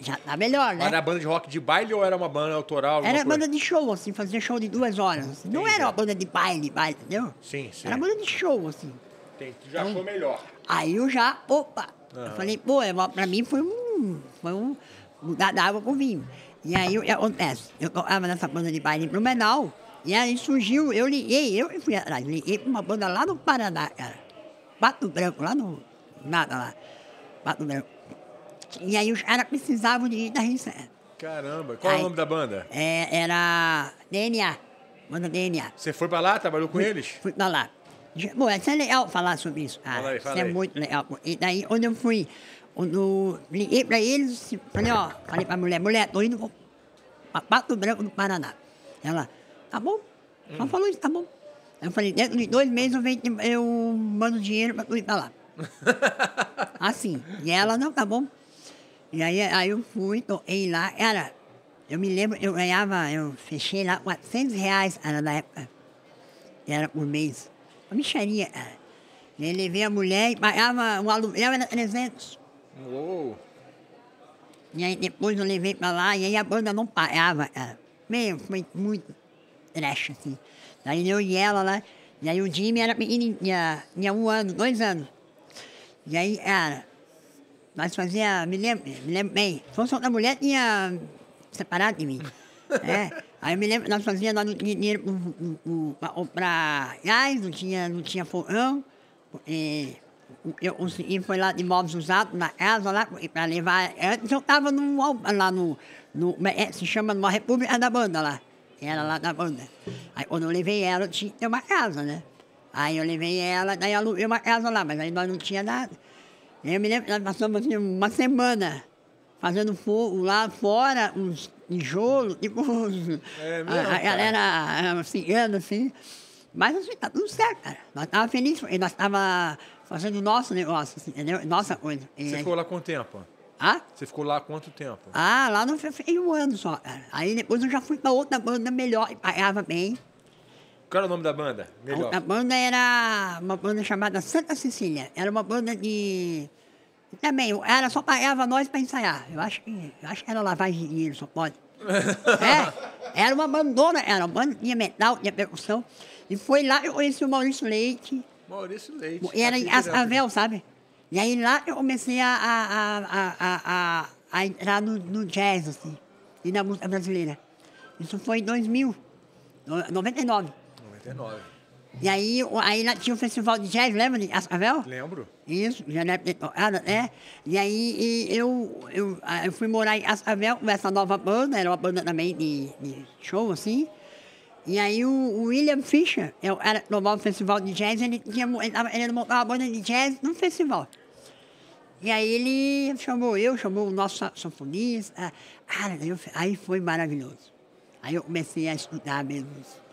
já tá melhor, né? Mas era banda de rock de baile ou era uma banda autoral? Era coisa? banda de show, assim, fazia show de duas horas. Assim. Não era uma banda de baile, baile, entendeu? Sim, sim. Era banda de show, assim. Tem, tu já então, achou melhor. Aí eu já, opa! Uhum. Eu falei, pô, é pra mim foi um. Foi um. Mudar da água com vinho. E aí o que acontece? Eu é, tava nessa banda de baile em Blumenau, e aí surgiu, eu liguei, eu fui atrás, liguei pra uma banda lá no Paraná, cara. Pato Branco, lá no. Nada lá. Pato Branco. E aí os caras precisavam de guitarrista. Né? Caramba, qual aí, é o nome da banda? É, era DNA. Banda DNA. Você foi pra lá, trabalhou com fui, eles? Fui pra lá. Bom, isso é legal falar sobre isso, cara. Ah, fala aí, fala isso é aí. é muito legal. E daí, quando eu fui, quando liguei pra eles, assim, falei, ó, falei pra mulher, mulher, tô indo pra Pato Branco do Paraná. Ela, tá bom? Hum. Ela falou isso, tá bom. Eu falei, dentro de dois meses eu, venho, eu mando dinheiro pra tu ir pra lá. assim. E ela, não, tá bom. E aí, aí eu fui, toquei lá, era. Eu me lembro, eu ganhava, eu fechei lá 400 reais, era na época. Era por mês. Uma mixaria, cara. É. E aí levei a mulher e pagava, o aluguel era 300. Uou! E aí depois eu levei pra lá, e aí a banda não pagava cara. É. Meu, foi muito trash, assim. Aí eu e ela lá, e aí o Jimmy era pequenininho, tinha, tinha um ano, dois anos. E aí, cara, mas fazia, me lembro, me lembro bem, Função da Mulher tinha separado de mim. É. Aí eu me lembro, nós fazíamos, nós não tinha dinheiro para gás, não tinha, não tinha fogão. E, eu consegui, foi lá de móveis usados na casa lá, para levar. Antes eu estava lá no, no é, se chama numa República da Banda lá. Era lá da banda. Aí quando eu levei ela, eu tinha uma casa, né? Aí eu levei ela, daí eu aluguei uma casa lá, mas aí nós não tinha nada. Eu me lembro, nós passamos assim, uma semana fazendo fogo lá fora, uns tijolos, tipo uns, é a, a, galera ah, cigana, assim. Mas assim, tá tudo certo, cara. Nós tava feliz, nós tava fazendo o nosso negócio, assim, entendeu? Nossa coisa. Você e, ficou lá quanto tempo? Ah? Você ficou lá quanto tempo? Ah, lá não fiquei um ano só, cara. Aí depois eu já fui para outra banda melhor e pagava bem. Qual era o nome da banda? Melhor. A, a banda era uma banda chamada Santa Cecília. Era uma banda de. Também, era só pagava nós para ensaiar. Eu acho que, eu acho que era lavagem de dinheiro, só pode. é, era uma bandona, era uma banda, tinha metal, tinha percussão. E foi lá que eu conheci o Maurício Leite. Maurício Leite. Era em Ascavel, sabe? E aí lá eu comecei a, a, a, a, a, a entrar no, no, jazz, assim, e na música brasileira. Isso foi em 2000, 99. E aí, aí lá tinha o festival de jazz, lembra de Cascavel? Lembro. Isso, já deve ter tocado, né? E aí e eu, eu, eu fui morar em Cascavel com essa nova banda, era uma banda também de, de show, assim. E aí o, William Fischer, eu era normal no festival de jazz, ele, tinha, ele, ele uma banda de jazz num festival. E aí ele chamou eu, chamou o nosso sanfonista. Ah, aí foi maravilhoso. Aí eu comecei a estudar mesmo isso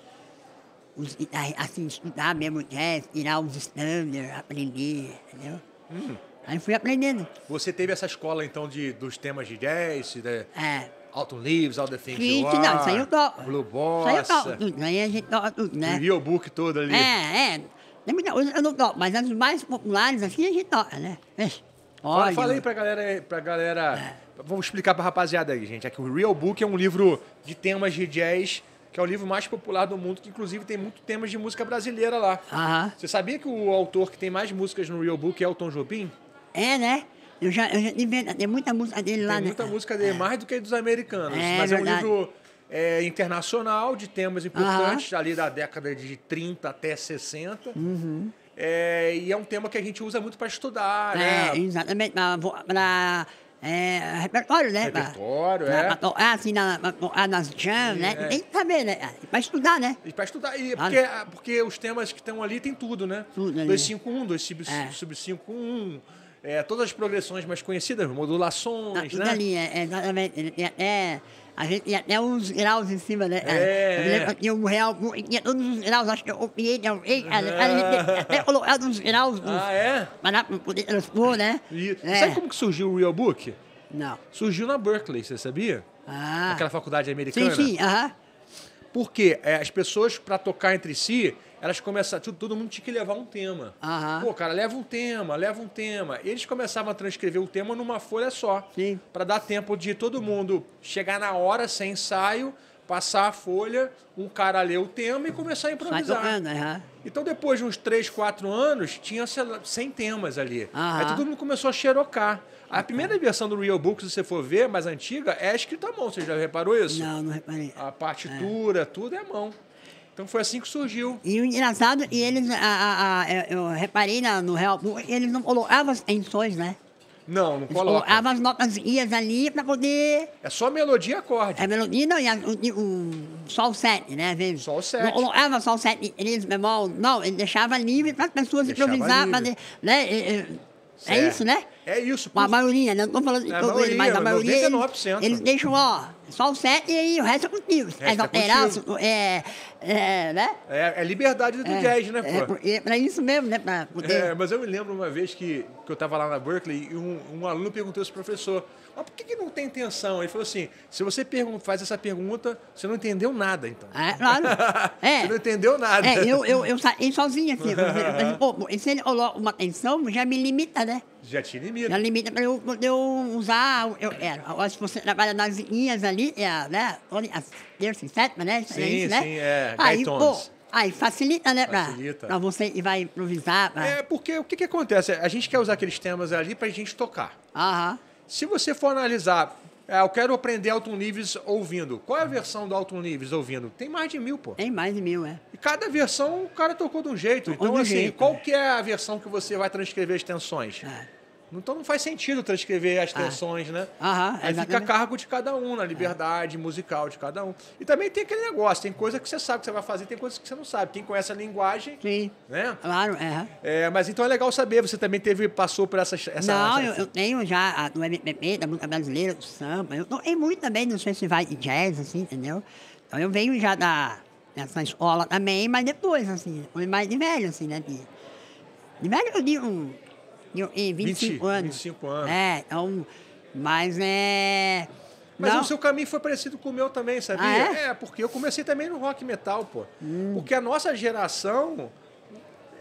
assim, estudar mesmo jazz, tirar os standards, aprender, entendeu? Hum. Aí fui aprendendo. Você teve essa escola, então, de, dos temas de jazz, de... É. Alton Leaves, All the Things Fiz, You Are. isso aí eu toco. Blue Bossa. Isso aí eu toco aí a gente toca tudo, né? E o book todo ali. É, é. é eu não toco, mas as mais populares assim a gente toca, né? Olha, fala, aí pra galera. Pra galera é. Vamos explicar pra rapaziada aí, gente. É que o Real Book é um livro de temas de jazz que é o livro mais popular do mundo, que inclusive tem muito temas de música brasileira lá. Você sabia que o autor que tem mais músicas no Real Book é Elton Jobim? É, né? Eu já, eu já tem muita música dele lá. Tem né? muita né? música dele, é. mais do que dos americanos. É, mas é, é um livro é, internacional de temas importantes, uhum. ali da década de 30 até 60. Uhum. É, e é um tema que a gente usa muito para estudar, é, né? Exatamente, é, repertório, né? Repertório, pra, é. Pra tocar, ah, assim, na, pra tocar ah, nas jam, né? É. Tem que saber, né? Ah, pra estudar, né? E pra estudar. E é porque, porque os temas que estão ali tem tudo, né? Tudo ali. 251, 251, é. sub É, todas as progressões mais conhecidas, modulações, tá, tudo né? ali, é, é exatamente. é, tem até a gente tinha até uns graus em cima, né? É. Eu tinha um real, tinha todos os graus, acho que eu copiei de alguém. A gente até colocado uns graus. Uns, ah, é? Para poder transpor, né? E, é. Sabe como que surgiu o Real Book? Não. Surgiu na Berkeley, você sabia? Ah. Naquela faculdade americana. Sim, sim, aham. Porque é, as pessoas, para tocar entre si, elas começaram, tudo, todo mundo tinha que levar um tema. Aham. Pô, cara, leva um tema, leva um tema. Eles começavam a transcrever o tema numa folha só. Sim. Pra dar tempo de todo mundo chegar na hora sem ensaio, passar a folha, um cara ler o tema e começar a improvisar. Vai tocando, Então, depois de uns 3, 4 anos, tinha sei lá, 100 temas ali. Aí todo mundo começou a xerocar. A primeira versão do Real Book, se você for ver, mais antiga, é escrita à mão. Você já reparou isso? Não, não reparei. A partitura, é. tudo é à mão. Então foi assim que surgiu. E o engraçado, e eles, a, a, eu reparei na, no Real, eles não colocavam as tensões, né? Não, não coloca. Colocava as notas guias ali pra poder. É só melodia e acorde. É melodia, não, e a, o, o, só sete, né? Vezes. Sol sete. Não colocava só o sete Eles bemol, não, ele deixava livre para as pessoas improvisar, fazer. Né? É, é isso, né? É isso. Por... A maioria, né? Não tô falando é de todos mas a maioria. 99%. Eles, eles deixam, ó. Só o sete e o resto é, é contigo. Resto é operações, é, é, né? É, é liberdade do é, jazz, né, é, pô? É, pra isso mesmo, né? É, poder... É, mas eu me lembro uma vez que, que eu estava lá na Berkeley e um, um aluno perguntou esse professor mas por que, que não tem tensão? Ele falou assim: se você faz essa pergunta, você não entendeu nada, então. É, claro. É. você não entendeu nada. É, eu, eu, eu saí sozinha aqui. se ele coloca uma tensão já me limita, né? Já te limita. Já limita para eu, eu usar. Eu, é, se você trabalha nas linhas ali, é, né? As terça e né? É né? Sim, é isso, sim, né? é. Aí, pô, Aí facilita, né? Facilita. Para você e vai improvisar. Pra... É, porque o que, que acontece? A gente quer usar aqueles temas ali para a gente tocar. Aham. Se você for analisar, é, eu quero aprender Alto Níveis ouvindo. Qual é a versão do Alto Níveis ouvindo? Tem mais de mil, pô. Tem mais de mil, é. E cada versão o cara tocou de um jeito. Então, um assim, jeito, qual é. que é a versão que você vai transcrever as tensões? É. Então não faz sentido transcrever as ah. tensões, ah. né? Aham, Aí é fica a cargo de cada um, na liberdade é. musical de cada um. E também tem aquele negócio, tem coisa que você sabe que você vai fazer, tem coisas que você não sabe. Quem conhece a linguagem. Sim. Né? Claro, é. é. Mas então é legal saber, você também teve, passou por essas. Essa, não, essa... Eu, eu, tenho já a, do MPP, da música brasileira, do samba. Eu toquei muito também nos festivais de jazz, assim, entendeu? Então eu venho já da, dessa escola também, mas depois, assim, foi mais de velho, assim, né? De, de velho eu digo em 25 anos. 25 anos. É, então, mas é. Mas não. o seu caminho foi parecido com o meu também, sabia? Ah, é? é? porque eu comecei também no rock metal, pô. Hum. Porque a nossa geração.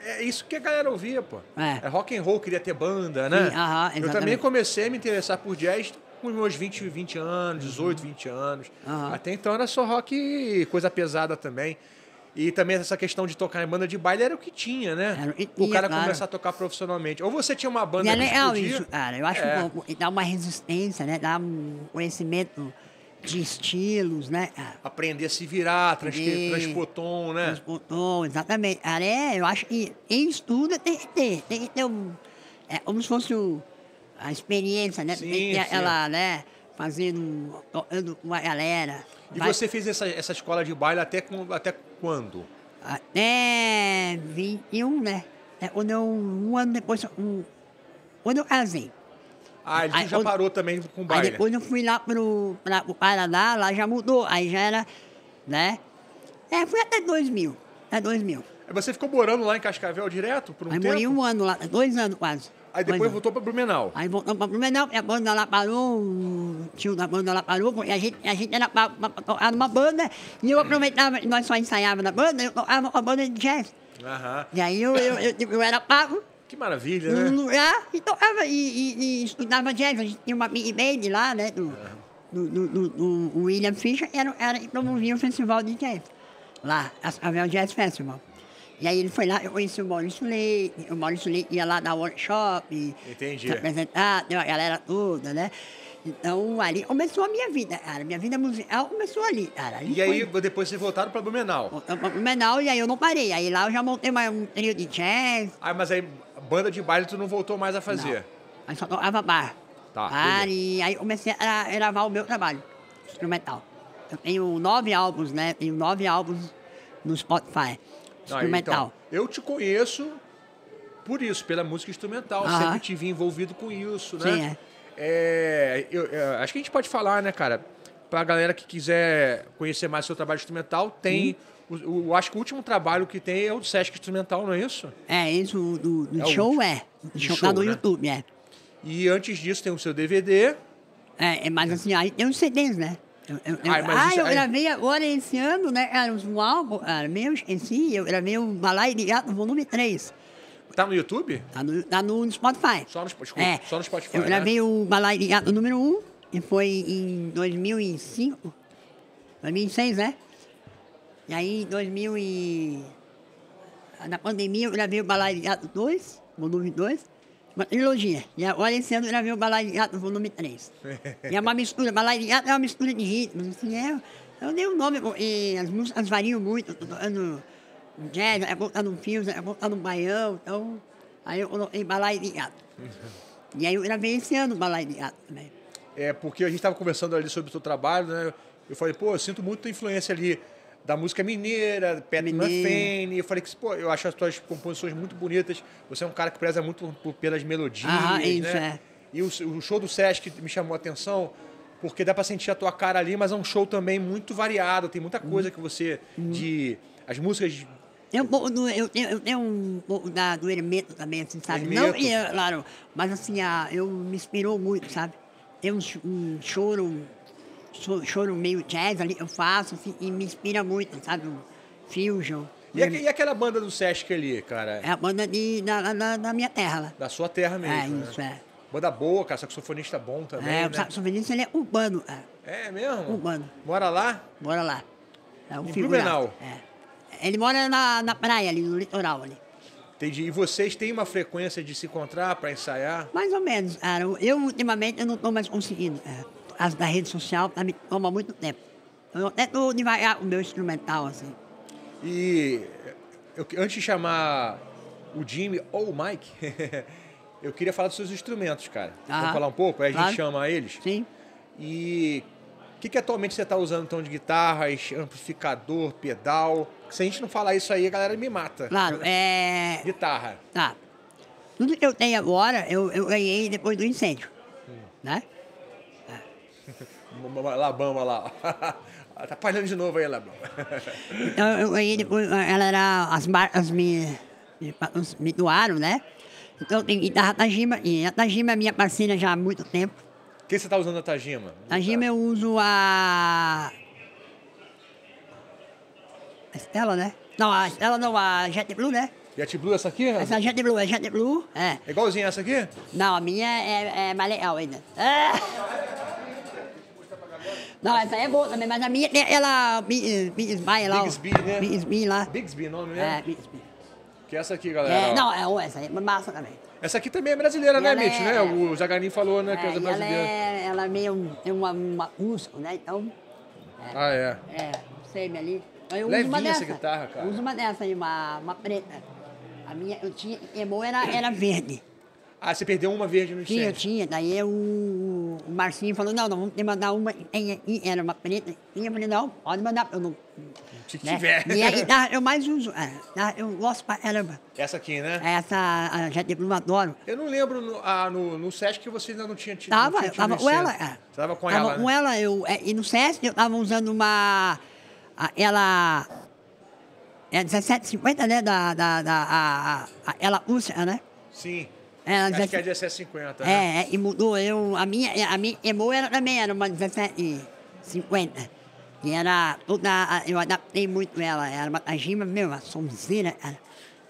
É isso que a galera ouvia, pô. É, é rock and roll, queria ter banda, né? Sim, aham, eu também comecei a me interessar por jazz com os meus 20, 20 anos, 18, 20 anos. Uhum. Até então era só rock coisa pesada também. E também essa questão de tocar em banda de baile era o que tinha, né? Era, o cara claro. começar a tocar profissionalmente. Ou você tinha uma banda baile? é legal isso, cara. Eu acho é. que dá uma resistência, né? Dá um conhecimento de estilos, né? Aprender a se virar, transpotom, né? Transpotom, exatamente. Cara, é, eu acho que em estudo tem que ter. Tem que ter um... É como se fosse a experiência, né? Sim, tem que ter ela, né? Fazendo... Tocando com a galera. E Vai... você fez essa, essa escola de baile até com... Até quando? Ah, é, 21, né? quando é, eu, um ano depois, um, quando eu ah, casei. Ah, ele aí, já quando, parou também com o baile. Aí depois eu fui lá pro, pra, pro Paraná, lá já mudou, aí já era, né? É, fui até 2000, até 2000. você ficou morando lá em Cascavel direto por um aí tempo? morei um ano lá, dois anos quase. Aí depois é. voltou para Blumenau. Aí voltou para Blumenau, e a banda lá parou, o tio da banda lá parou, e a gente, a gente era pra, pra tocar numa banda, e eu aproveitava, nós só ensaiávamos na banda, eu tocava com a banda de jazz. Aham. E aí eu, eu, eu, eu era pago. Que maravilha, né? Num lugar, e tocava, e, e, e estudava jazz, a gente tinha uma big band lá, né, do, do, do, do, do, William Fischer, era, era, promovia o festival de jazz, lá, a, a Jazz Festival. E aí ele foi lá, eu conheci o Maurício Leite, o Maurício Leite ia lá dar workshop, Entendi. apresentar, deu a galera toda, né? Então, ali começou a minha vida, cara. Minha vida musical começou ali, cara. Ali e foi... aí, depois vocês voltaram para Blumenau? Voltamos para Blumenau e aí eu não parei. Aí lá eu já montei mais um trio de jazz. Ah, mas aí, banda de baile tu não voltou mais a fazer? Não. Aí só tocava bar. Tá. Bar e aí comecei a gravar o meu trabalho instrumental. Eu tenho nove álbuns, né? Tenho nove álbuns no Spotify instrumental. então, eu te conheço por isso, pela música instrumental. Sempre tive envolvido com isso, né? Sim, é. é eu, eu, é, acho que a gente pode falar, né, cara? Pra galera que quiser conhecer mais seu trabalho instrumental, tem. O, o, acho que o último trabalho que tem é o do Sesc Instrumental, não é isso? É, isso do, do é show o, é. Do show, tá no né? YouTube, é. E antes disso tem o seu DVD. É, é, mas é. assim, aí tem os CDs, né? Eu, eu, eu, ah, eu gravei agora esse ano, né? Era um álbum, era meu, em si, eu gravei o Balai de Gato, volume 3. Tá no YouTube? Tá no, tá no Spotify. Só no, desculpa, é. só no Spotify. Eu né? gravei o Balai de Gato número 1, e foi em 2005, 2006, né? E aí, em 2000 e... Na pandemia, eu gravei o Balai de Gato 2, volume 2 trilogia. E agora esse ano eu gravei o Balai de Gato, volume 3. e é uma mistura, Balai de Gato é uma mistura de ritmos, assim, é, eu dei um nome, e as músicas variam muito, eu tô tocando jazz, é botando no fios, é botando no baião, então, aí eu coloquei Balai de Gato. e aí eu gravei esse ano o Balai de Gato também. É, porque a gente estava conversando ali sobre o seu trabalho, né, eu falei, pô, eu sinto muita influência ali da música mineira, Pat Metheny. Eu falei que, pô, eu acho as tuas composições muito bonitas. Você é um cara que preza muito pelas melodias, ah, né? Isso, é. E o, o, show do Sesc me chamou a atenção, porque dá pra sentir a tua cara ali, mas é um show também muito variado. Tem muita coisa que você... De, as músicas eu, eu, eu tenho um pouco da, do Hermeto também, assim, sabe? Não, claro, mas assim, a, eu me inspirou muito, sabe? Tem um, um choro choro meio jazz ali, eu faço assim, e me inspira muito, sabe? fusion. E, a, e, aquela banda do Sesc ali, cara? É a banda de, da, da, da minha terra lá. Da sua terra mesmo. É, né? isso, é. Banda boa, cara, saxofonista bom também. É, né? o saxofonista ele é urbano. É, é mesmo? Urbano. Mora lá? Mora lá. É um em É. Ele mora na, na praia ali, no litoral ali. Entendi. E vocês têm uma frequência de se encontrar para ensaiar? Mais ou menos, cara. Eu, ultimamente, eu não estou mais conseguindo. É por causa da rede social, me toma muito tempo. Eu tento devagar o meu instrumental, assim. E eu, antes de chamar o Jimmy ou o Mike, eu queria falar dos seus instrumentos, cara. Ah, Vamos falar um pouco? Aí a gente chama eles. Sim. E o que, que atualmente você está usando então de guitarras, amplificador, pedal? Se a gente não falar isso aí, a galera me mata. Claro, é. Guitarra. Tá. Tudo que eu tenho agora, eu, eu ganhei depois do incêndio. Hum. Né? Labama lá. tá Atrapalhando de novo aí, Labama. então, eu, ganhei depois, ela era, as marcas me, me, me doaram, né? Então, tem guitarra Tajima. E a Tajima é minha parceira já há muito tempo. O que você tá usando a Tajima? Tajima eu uso a... A Estela, né? Não, a Estela não, a Jet Blue, né? Jet Blue essa aqui? Essa é Jet Blue, é Jet Blue, é. é igualzinha essa aqui? Não, a minha é, é mais legal ainda. É. Não, essa é boa também, mas a minha, ela. Bigsby lá. Bigsby, né? Bigsby lá. Bigsby, nome, né? É, Bigsby. Que é essa aqui, galera. É, não, é ou essa aí, massa também. Essa aqui também é brasileira, e né, Mitch? É, né? O Jaganin falou, né, que é brasileira. Ela é, ela é meio tem uma, uma né? Então. ah, é? É, semi ali. Eu Levinha uso uma dessa. essa guitarra, cara. Eu uso uma dessa aí, uma, uma preta. A minha, eu tinha, a era, era verde. Ah, você perdeu uma verde no Tinha, tinha. Daí o Marcinho falou, não, não, vamos te mandar uma. Era uma preta. E eu falei, não, pode mandar. Eu não... Se né? tiver. E aí, eu mais uso. É, eu gosto pra caramba. Essa aqui, né? Essa, a gente eu adoro. Eu não lembro no, ah, no, no SESC que você ainda não tinha tido. Tava, tinha tido tava com ela. Você é. tava com tava ela, com né? ela. Eu, é, e no SESC eu tava usando uma... Ela... É 1750, né? Da, da, da, a, a, ela Úrsula, né? Sim. É, Acho que é 1750, né? É, é, e mudou. Eu, a minha, é, a minha emo era, também era uma 1750. E era toda. Eu adaptei muito ela. Era uma tajima mesmo, a sonzeira.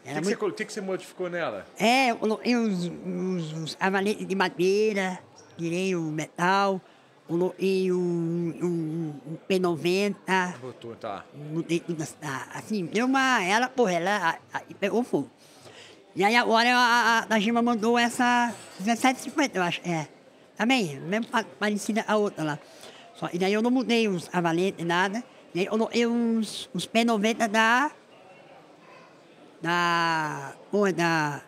Era o que, muito... que, que, você modificou nela? É, eu coloquei os, os, os avaletes de madeira, tirei o metal, coloquei o, o, o P90. Botou, tá. Mudei tudo assim, assim. Deu uma. Ela, porra, ela a, pegou fogo. E aí agora a, a, a mandou essa 1750, eu acho. É. Também, mesmo parecida a outra lá. Só, e daí eu não mudei os a valente, nada. E aí eu uns, uns P90 da. Da. Pô, da.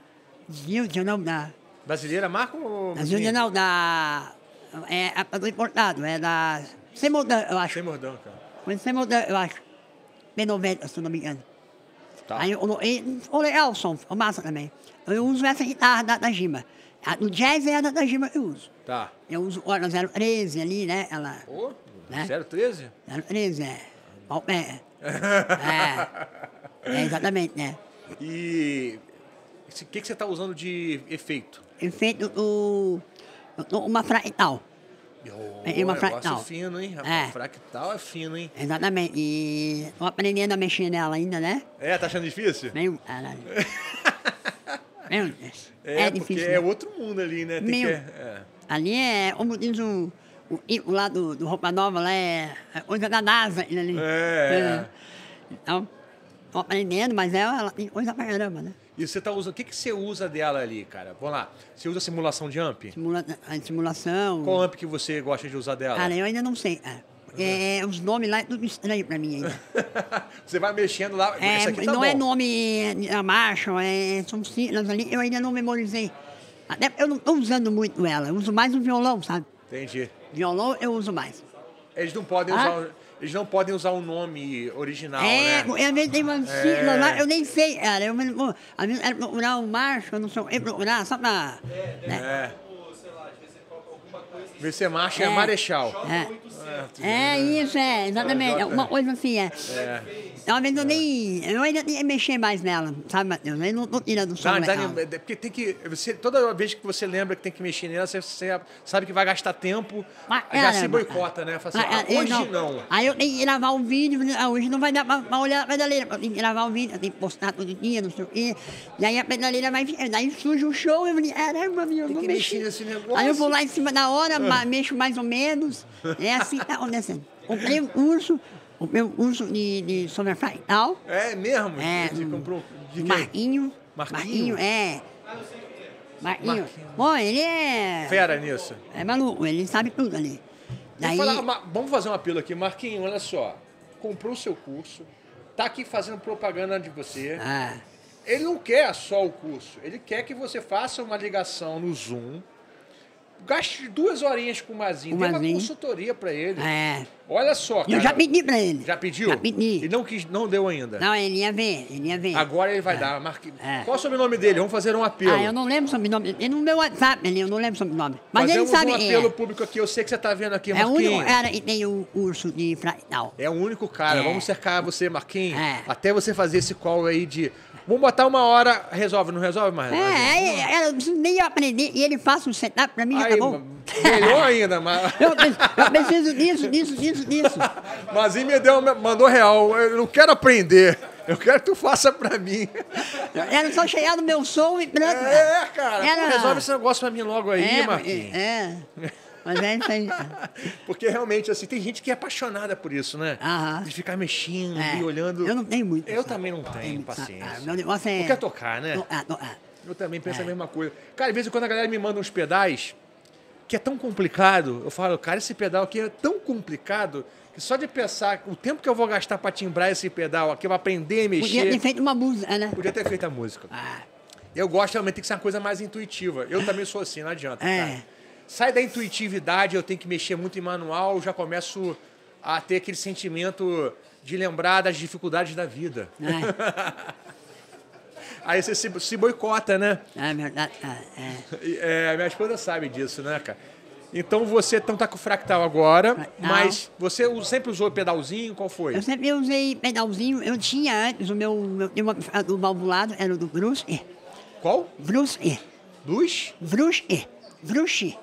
Zilde, não, da. Brasileira marco ou. Da não, da. É, a, do importado, é da. Sem mordão, eu acho. Sem mordão, cara. Foi sem mordão, eu acho. P90, se não me engano. Tá. Aí eu, eu, falei, Elson, o Massa também. Eu uso essa guitarra da, da Gima. A, no jazz é a da, da Gima que eu uso. Tá. Eu uso olha, 013 ali, né? Ela. Ô, né? 013? 013, é. Palpé. é. é. Exatamente, né? E o que, que você está usando de efeito? Efeito do. do uma fractal. Oh, e uma fractal. fino, hein? É. Fractal é fino, hein? Exatamente. E tô aprendendo a mexer nela ainda, né? É, tá achando difícil? Meu, Meu Deus. É, é difícil. Porque é né? é outro mundo ali, né? Tem Meu, que, é. é. Ali é, como diz o, o do, Roupa Nova, lá é, coisa é da NASA ali. É. Então, tô aprendendo, mas ela, ela tem coisa pra caramba, né? E você está usando. O que, que você usa dela ali, cara? Vamos lá. Você usa simulação de AMP? Simula... A simulação. Qual AMP que você gosta de usar dela? Cara, eu ainda não sei. É, é. é os nomes lá é tudo estranho pra mim ainda. você vai mexendo lá. É, aqui tá não é bom. é nome a marcha, é, são siglas ali. Eu ainda não memorizei. eu não estou usando muito ela. Eu uso mais o violão, sabe? Entendi. Violão eu uso mais. Eles não podem ah? usar. Eles não podem usar o um nome original, é, né? É, eu nem tenho uma é. sigla é. lá, eu nem sei, Eu, às vezes era procurar o macho, não sei o é que procurar, só pra. É, né? é. Você marcha é, é marechal. É, é isso, é, exatamente. É uma coisa assim, é. é. Talvez eu nem. Eu ainda nem mexer mais nela, sabe, Matheus? Eu não tô tirando o sono. Não, então, é, é, porque tem que. Você, toda vez que você lembra que tem que mexer nela, você, você sabe que vai gastar tempo. Mas, já se boicota, né? Fala assim, mas, ah, hoje não. não. Aí eu tenho que gravar um vídeo, né? ah, hoje não vai dar pra, pra olhar a pedaleira. Eu tenho que gravar um vídeo, eu tenho que postar todo dia, não sei o quê. E aí a pedaleira vai. Daí surge o show, eu falei, caramba, meu, eu não mexer Nesse negócio. Aí eu vou lá em cima da hora, mexo mais ou menos. É assim que tá acontecendo. Comprei um curso, o meu uso de, de tal É mesmo? É. Você comprou de quem? Marquinho. Marquinho? é. Marquinho. Marquinho. ele é... Fera nisso. É maluco, ele sabe tudo ali. Daí... Vamos, falar, vamos fazer uma pílula aqui. Marquinho, olha só. Comprou o seu curso, tá aqui fazendo propaganda de você. Ah. Ele não quer só o curso, ele quer que você faça uma ligação no Zoom Gaste duas horinhas com o Mazinho. O Tem uma consultoria para ele. É. Olha só, cara. Eu já pedi para ele. Já pediu? Já pedi. E não, não deu ainda? Não, ele ia ver, ele ia ver. Agora ele vai é. dar. Marque... É. Qual é o sobrenome dele? Vamos fazer um apelo. Ah, eu não lembro o sobrenome. Ele no meu WhatsApp, ele, eu não lembro o sobrenome. Mas Fazemos ele sabe um é. apelo é. público aqui. Eu sei que você tá vendo aqui, Marquinhos. É o único cara que tem o urso de fractal. É o único cara. É. Vamos cercar você, Marquinhos. É. Até você fazer esse call aí de Vamos botar uma hora, resolve, não resolve mais? É, aí, é, é, eu preciso nem aprender. E ele faça um setup pra mim, já tá bom. Melhor ainda, mas. eu, eu preciso disso, disso, disso, disso. mas me deu, mandou real. Eu não quero aprender. Eu quero que tu faça pra mim. Era só chegar no meu som e pronto. É, cara. Era... Resolve esse negócio pra mim logo aí, é, Marquinhos. É. Mas é isso aí. Porque realmente, assim, tem gente que é apaixonada por isso, né? Aham. De ficar mexendo é. e olhando. Eu não tenho muito. Eu sabe? também não tenho muito, ah, paciência. Ah, meu negócio é. quer tocar, né? ah, ah. Eu também penso é. a mesma coisa. Cara, de vez em quando a galera me manda uns pedais que é tão complicado. Eu falo, cara, esse pedal aqui é tão complicado que só de pensar o tempo que eu vou gastar para timbrar esse pedal aqui, eu vou aprender a mexer. Podia ter feito uma música, né? Podia ter feito a música. Ah. Eu gosto realmente, tem que ser uma coisa mais intuitiva. Eu também sou assim, não adianta. É. Cara sai da intuitividade, eu tenho que mexer muito em manual, já começo a ter aquele sentimento de lembrar das dificuldades da vida. É. Aí você se, se, boicota, né? Ah, é. É, é. é, minha esposa sabe disso, né, cara? Então você então tá com fractal agora, fractal. mas você sempre usou pedalzinho? Qual foi? Eu sempre usei pedalzinho. Eu tinha antes o meu, meu o valvulado era do Bruce. Qual? Bruce. Bruce? Bruce. Bruce.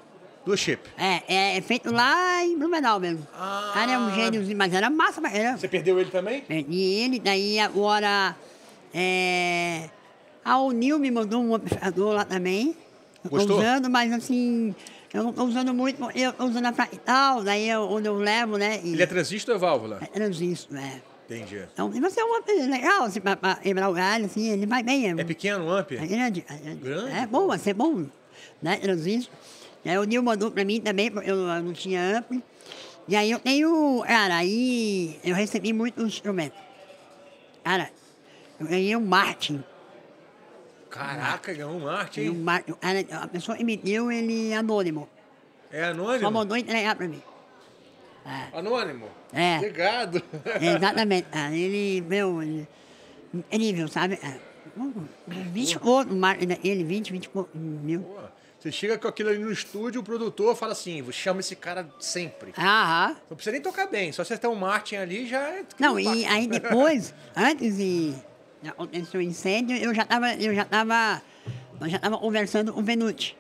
Do chip? É, é, é feito lá em Blumenau mesmo. Ah. Cara, é um gêniozinho, mas era massa, mas era... Você perdeu ele também? É, e ele, daí agora... É... A Unil me mandou um amplificador lá também. Gostou? Usando, mas assim... Eu não estou usando muito, eu estou usando a fractal, daí eu, é onde eu levo, né? E... Ele é transistor ou é válvula? É transistor, é. Entendi. Então, você é um amp legal, assim, pra, pra quebrar o galho, assim, ele vai bem. É, é pequeno o amp? É grande. É grande? É bom, assim, é bom, né? Transistor. Aí o Nil mandou para mim também, porque eu não tinha amplo. E aí eu tenho, cara, aí eu recebi muitos instrumentos. Cara, eu ganhei um Martin. Caraca, ganhou um Martin. um Martin. A pessoa que me deu, ele é anônimo. É anônimo? Só mandou entregar para mim. É. Anônimo? É. Obrigado. É, exatamente. Cara. Ah, ele, meu, ele, incrível, sabe? 20 pontos, o Martin daquele, 20, 20 mil. Boa. Você chega com aquilo ali no estúdio, o produtor fala assim: chama esse cara sempre. Aham. Não precisa nem tocar bem, só você tem um Martin ali já é Não, e aí depois, antes de acontecer o incêndio, eu já tava. Eu já tava, eu já tava conversando com o Venuti.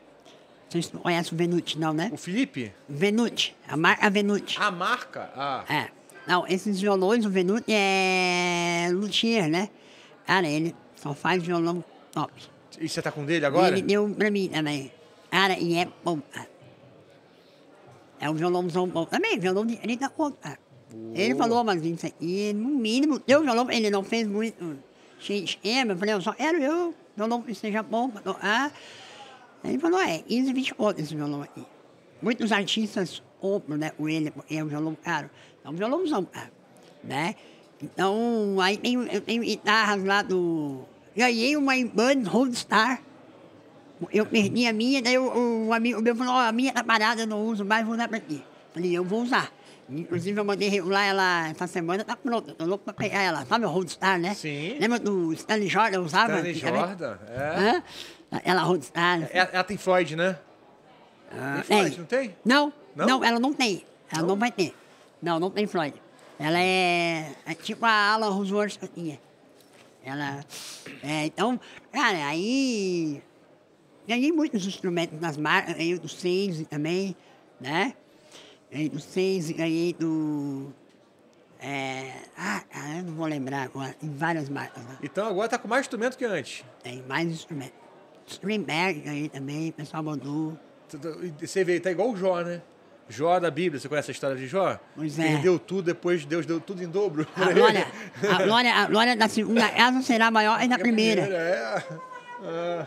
Vocês não conhecem o Venuti, não, né? O Felipe? Venuti, a marca Venuti. A marca? Ah. É. Não, esses violões, o Venuti é. Luthier, né? Cara, ele só faz violão top. E você tá com dele agora? Ele deu pra mim também. Cara, e é bom, É um violãozão bom. Também, violão de, ele dá tá conta. Ah, ele falou, mas isso aí, no mínimo, deu violão, ele não fez muito cheio hum, esquema. Eu falei, eu só quero eu, violão que seja bom para tocar. Ele falou, é, 15, 20 contas esse violão aqui. Muitos artistas compram, né, com ele, porque é um violão caro. É um violãozão caro, né? Então, aí tem, eu tenho guitarras lá do... Ganhei uma em Roadstar. Star eu perdi a minha, daí o, o amigo meu falou, oh, a minha tá parada, eu não uso mais, vou usar pra ti. Falei, eu vou usar. Inclusive, eu mandei regular ela essa semana, tá pronta, tô louco pra pegar ela. Sabe o Roadstar, né? Sim. Lembra do Stanley Jordan, eu usava? Stanley Jordan, é. Hã? Ela Roadstar. É, ela, ela tem Floyd, né? Ah, tem Floyd, não tem? Não, não, não, ela não tem. Ela não? não vai ter. Não, não tem Floyd. Ela é, é tipo a Alan Roseworth que eu tinha. Ela. É, então, cara, aí Ganhei muitos instrumentos nas marcas, ganhei do Sense também, né? Ganhei do Sense, ganhei do. É, ah, eu não vou lembrar agora, em várias marcas. Né? Então agora tá com mais instrumento que antes? Tem mais instrumentos Streamberg ganhei também, pessoal mandou. Você vê, tá igual o Jó, né? Jó da Bíblia, você conhece a história de Jó? Pois é. Perdeu tudo, depois Deus deu tudo em dobro. A glória, a glória, a glória da segunda casa será maior que a primeira. primeira é. Ah,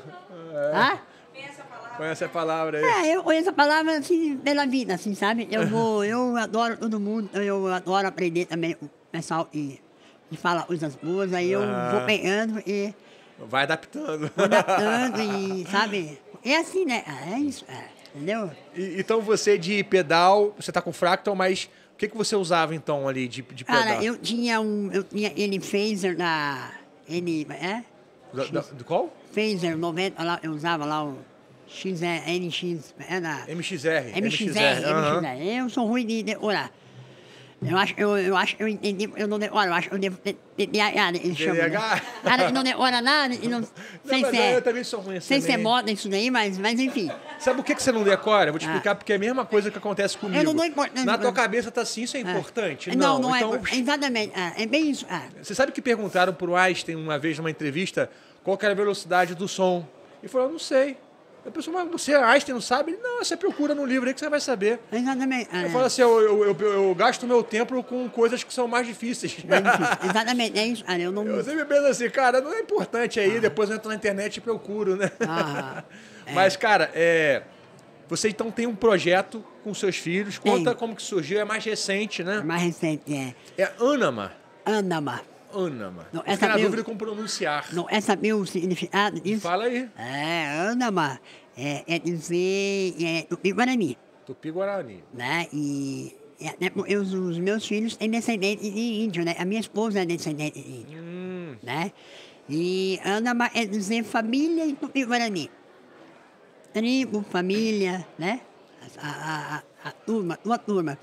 é. ah? Conhece a palavra? Conhece a palavra aí. É, eu conheço a palavra assim pela vida, assim, sabe? Eu vou, eu adoro todo mundo, eu adoro aprender também o pessoal e, e fala coisas boas, aí eu ah. vou pegando e. Vai adaptando. adaptando e, sabe? É assim, né? É isso, é, entendeu? E, então você de pedal, você tá com fractal, mas o que, que você usava então ali de, de pedal? Cara, eu tinha um. Eu tinha, ele fez na. Ele. É? Da, da, qual? Phaser né, 90, lá, eu usava lá o XR, é, NX, era... MXR. MXR, MXR, uhum. Eu sou ruim de decorar. Eu acho, eu, eu acho, eu entendi, eu não decoro, eu acho, eu devo TDAH, né? Cara, não decora nada, e não, sem não, ser... É eu também sou ruim assim Sem ser é moda isso daí, mas, mas enfim. Sabe o que, que você não decora? Vou te ah. explicar, porque é a mesma coisa que acontece comigo. Eu não dou importância. Na tua cabeça tá assim, isso é ah. importante? Não, não, é, então exatamente, ah, é bem isso. Você sabe que perguntaram pro Einstein uma vez numa entrevista qual era a velocidade do som. E falou, não sei. A pessoa, mas você, Einstein, não sabe? Ele, não, você procura no livro aí que você vai saber. Exatamente. Eu é. falo assim, eu, eu, eu, eu gasto meu tempo com coisas que são mais difíceis. Exatamente, é isso. Ah, eu, não... eu sempre penso assim, cara, não é importante aí, ah. depois eu entro na internet e procuro, né? Ah, é. Mas, cara, é... Você então tem um projeto com seus filhos. Conta Sim. como que surgiu, é mais recente, né? É mais recente, é. É Anama. Anama. Ana, mano. Não, essa na mil... dúvida como pronunciar. Não, essa meu o significado disso? Fala aí. É, Anama é, é dizer é, Tupi-Guarani. Tupi-Guarani. Né? E é, né, eu, os meus filhos têm descendentes de índio, né? A minha esposa é descendente de índio, hum. né? E Anama é dizer família em Tupi-Guarani. Tribo, família, né? A, a, a, a turma, uma turma.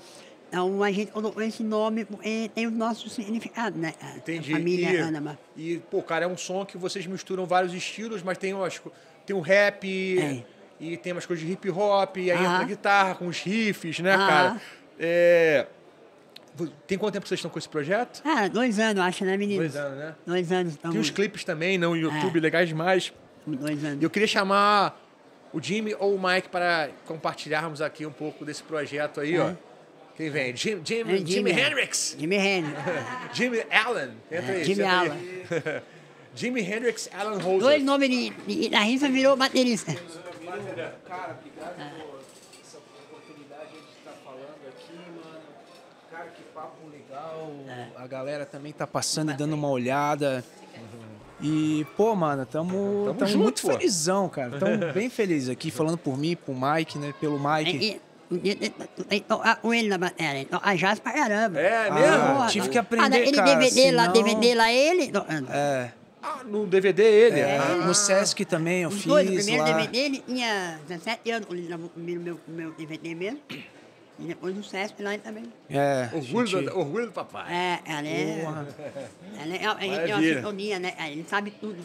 Então, a gente colocou esse nome é, tem o nosso significado, né? A Entendi. família e, Anama. E, pô, cara, é um som que vocês misturam vários estilos, mas tem, umas, tem um rap é. e tem umas coisas de hip hop, e aí ah. entra a guitarra com os riffs, né, ah. cara? É... Tem quanto tempo vocês estão com esse projeto? Ah, dois anos, acho, né, meninos? Dois anos, né? Dois anos. Então. Tem uns clipes também não né, no é. YouTube, é. legais demais. Dois anos. Eu queria chamar o Jimmy ou o Mike para compartilharmos aqui um pouco desse projeto aí, é. ó. Quem vem? Jim, Jim, é, Jimmy, Jimi Hendrix. Jimi Hendrix. Jimmy Allen. Entra é, aí. Jimmy tá Allen. Jimmy Hendrix, Allen Holder. Dois nomes de, de, na rifa virou baterista. Cara, obrigado por essa oportunidade de estar falando aqui, mano. Cara, que papo legal. A galera também tá passando e dando uma olhada. E, pô, mano, tamo, tamo, tamo junto, muito pô. felizão, cara. Tamo bem feliz aqui, falando por mim, pro Mike, né? Pelo Mike. É, e... O ele na matéria, a jazz pra caramba. É mesmo? Ah, tive que aprender, ah, ele cara. DVD senão... lá, DVD lá, ele... É. Ah, no DVD ele. É. Ah, no Sesc também eu Os fiz dois, o primeiro lá. DVD ele tinha 17 anos, ele o meu, meu DVD mesmo. E depois no Sesc lá ele também. É. Orgulho, gente... do, orgulho do papai. É, ela é. Ela é, a gente tem uma sintonia, né? Ele sabe tudo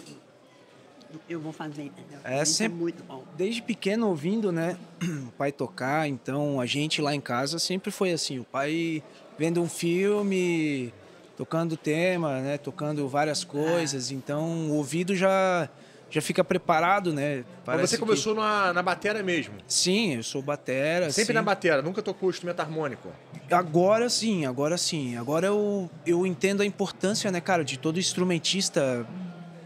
eu vou fazer. É, é, sempre, é muito bom. Desde pequeno ouvindo, né, o pai tocar, então a gente lá em casa sempre foi assim, o pai vendo um filme, tocando tema, né, tocando várias ah. coisas, então o ouvido já já fica preparado, né? Parece Mas você começou que... na, na batera mesmo? Sim, eu sou batera. Sempre sim. na batera, nunca tocou instrumento harmônico? Agora sim, agora sim. Agora eu, eu entendo a importância, né, cara, de todo instrumentista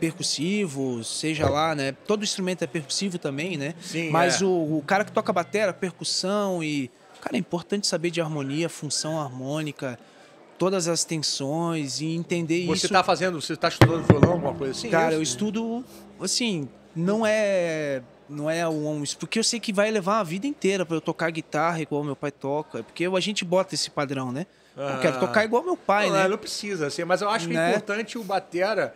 percussivo, seja lá, né? Todo instrumento é percussivo também, né? Sim, Mas é. o, o, cara que toca batera, percussão e. Cara, é importante saber de harmonia, função harmônica, todas as tensões e entender você isso. Você tá fazendo, você tá estudando violão, alguma coisa assim? Cara, é isso? eu estudo, assim, não é. Não é um. Porque eu sei que vai levar a vida inteira para eu tocar guitarra igual meu pai toca. Porque a gente bota esse padrão, né? Eu quero ah. tocar igual meu pai, não, né? Não precisa, assim, mas eu acho é né? importante o Batera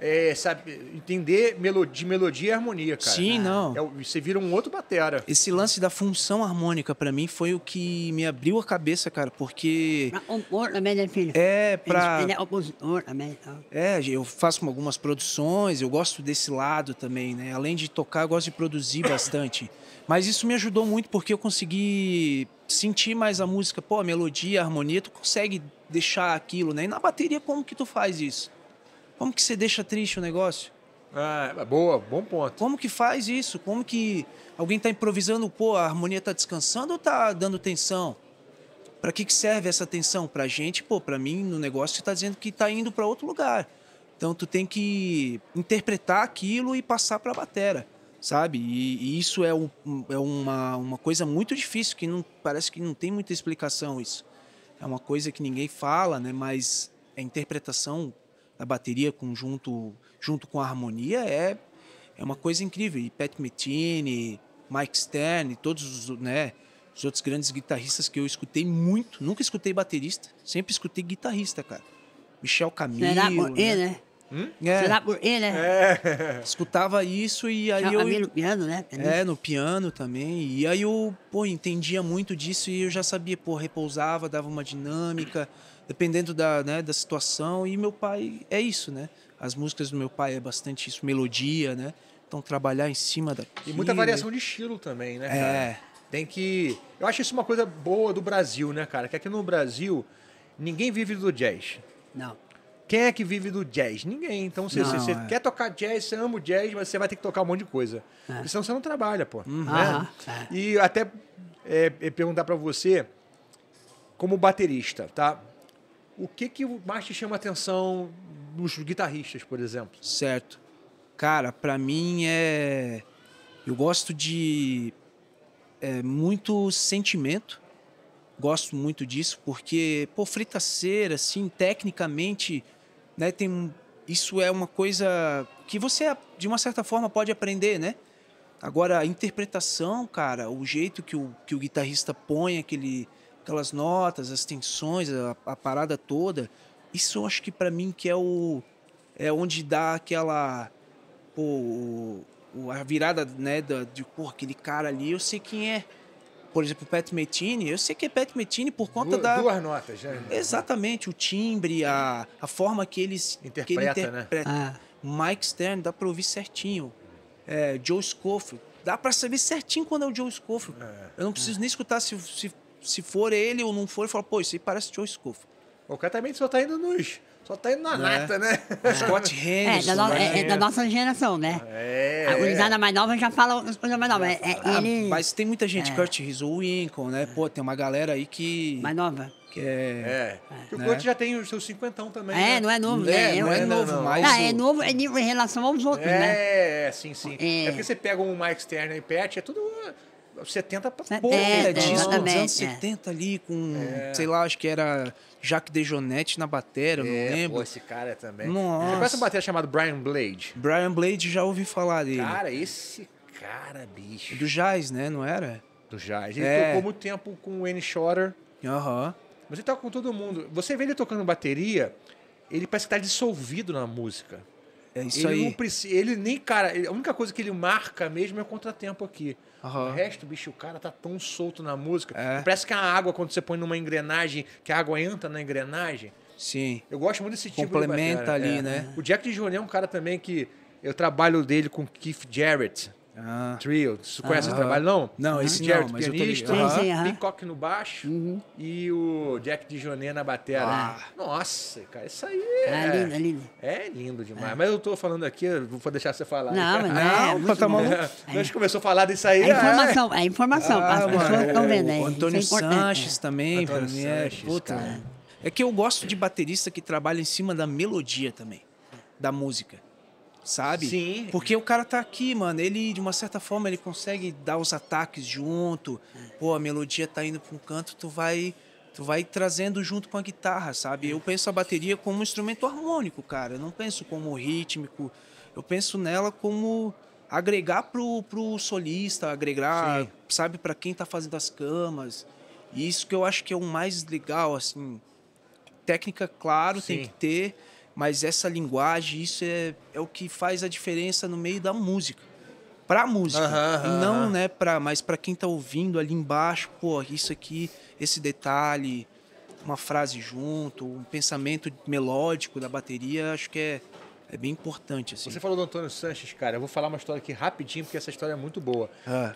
é, sabe, entender de melodia e harmonia, cara. Sim, ah. não. É, você vira um outro batera. Esse lance da função harmônica, para mim, foi o que me abriu a cabeça, cara, porque... Pra ah, compor filho? É, pra... É, tá? é, eu faço algumas produções, eu gosto desse lado também, né? Além de tocar, eu gosto de produzir bastante. Mas isso me ajudou muito porque eu consegui sentir mais a música. Pô, a melodia, a harmonia, tu consegue deixar aquilo, né? E na bateria, como que tu faz isso? Como que você deixa triste o negócio? Ah, é boa, bom ponto. Como que faz isso? Como que alguém está improvisando, pô, a harmonia está descansando ou está dando tensão? Para que, que serve essa tensão? Para gente, pô, para mim no negócio está dizendo que está indo para outro lugar. Então tu tem que interpretar aquilo e passar para a batera, sabe? E, e isso é, um, é uma, uma coisa muito difícil que não parece que não tem muita explicação isso. É uma coisa que ninguém fala, né? Mas a é interpretação da bateria conjunto, junto com a harmonia é, é uma coisa incrível. E Pat Metheny, Mike Stern, todos os, né, os outros grandes guitarristas que eu escutei muito. Nunca escutei baterista, sempre escutei guitarrista, cara. Michel Camilo. Será por né? ele, né? Hum? É. Será por ele, né? É. Escutava isso e aí Michel eu... Camilo no piano, né? Também. É, no piano também. E aí eu, pô, entendia muito disso e eu já sabia, pô, repousava, dava uma dinâmica dependendo da, né, da situação. E meu pai é isso, né? As músicas do meu pai é bastante isso, melodia, né? Então trabalhar em cima da. E muita variação é de estilo também, né? É. Cara? É. Tem que. Eu acho isso uma coisa boa do Brasil, né, cara? Que aqui no Brasil ninguém vive do jazz. Não. Quem é que vive do jazz? Ninguém. Então, se você, você é. quer tocar jazz, você ama o jazz, mas você vai ter que tocar um monte de coisa. É. Senão você não trabalha, pô. Uhum. Né? Uhum. E até é, perguntar para você, como baterista, tá? O que, que mais te chama a atenção nos guitarristas, por exemplo? Certo. Cara, para mim é. Eu gosto de. É, muito sentimento. Gosto muito disso, porque, pô, fritaceira, assim, tecnicamente, né, tem. Isso é uma coisa que você, de uma certa forma, pode aprender, né? Agora, a interpretação, cara, o jeito que o, que o guitarrista põe aquele aquelas notas, as tensões, a, a parada toda. Isso eu acho que para mim que é o é onde dá aquela pô, o, a virada, né, da, de porra, aquele cara ali, eu sei quem é. Por exemplo, Pat Metini, eu sei que é Pat Metini por conta duas, da. Duas notas, né? Exatamente, o timbre, a, a forma que eles. Interpreta, que ele interpreta. né? Ah. Mike Stern, dá pra ouvir certinho. É, Joe Scofield, dá para saber certinho quando é o Joe Scofield. É. Eu não preciso é. nem escutar se, se se for ele ou não for, fala, pô, isso aí parece Joe Scuff. Concretamente só tá indo nos. Só tá indo na lata né? nata, né? É. Scott Henderson. É, da, no, né? é, é, da nossa geração, né? É. A gurizada mais nova já fala as coisas mais novas. É, é, ah, ele... Mas tem muita gente, é. Kurt Rizzo, o né? Pô, tem uma galera aí que. Mais nova. Que é. é. O né? Kurt já tem os seus 50 também. É, né? não é novo, né? É, não, é, é novo, mais mas. Não, é novo em relação aos outros, é, né? É, sim, sim. É. porque você pega um Mike Stern e Pet, é tudo. 70 para pouco, é, né? É, disco dos anos 70 ali, com, é. sei lá, acho que era Jacques Dejonette na bateria, é, não lembro. Pô, esse cara também. Nossa. Você conhece um bateria chamado Brian Blade? Brian Blade, já ouvi falar dele. Cara, esse cara, bicho. Do jazz, né? Não era? Do jazz. Ele é. tocou muito tempo com o Wayne Shorter. Aham. Mas ele toca com todo mundo. Você vê ele tocando bateria, ele parece que tá dissolvido na música. É isso ele aí. Não precisa, ele nem, cara, a única coisa que ele marca mesmo é o contratempo aqui. Uhum. O resto, bicho, o cara tá tão solto na música. É. Parece que a água, quando você põe numa engrenagem, que a água entra na engrenagem. Sim. Eu gosto muito desse tipo Complementa de Complementa ali, é. né? O Jack de Johnny é um cara também que. Eu trabalho dele com Keith Jarrett. Ah. Trio. você ah. conhece ah. esse trabalho, não? Não, esse Jared, não, mas pianista, eu sim, sim, Peacock no baixo uhum. e o Jack Dijonet na bateria Ah. Nossa, cara, isso aí ah, é, é... lindo, é lindo. É lindo demais. É. Mas eu tô falando aqui, vou deixar você falar. Não, mas não, ah, não é, tá é. maluco. A gente começou a falar disso aí. É né? informação, é, informação. As pessoas estão vendo aí. O Antônio Sanches também. Antônio Sanches, é. é que eu gosto de baterista que trabalha em cima da melodia também, da música sabe? Sim. Porque o cara tá aqui, mano. Ele, de uma certa forma, ele consegue dar os ataques junto. Pô, a melodia tá indo pra um canto, tu vai. Tu vai trazendo junto com a guitarra, sabe? Eu penso a bateria como um instrumento harmônico, cara. Eu não penso como rítmico. Eu penso nela como agregar pro, pro solista, agregar, Sim. sabe, para quem tá fazendo as camas. E isso que eu acho que é o mais legal, assim. Técnica, claro, Sim. tem que ter mas essa linguagem, isso é, é o que faz a diferença no meio da música. Pra música. não, né, pra, mas para quem tá ouvindo ali embaixo, pô, isso aqui, esse detalhe, uma frase junto, um pensamento melódico da bateria, acho que é, é bem importante. Assim. Você falou do Antônio Sanches, cara. Eu vou falar uma história aqui rapidinho, porque essa história é muito boa. Ah.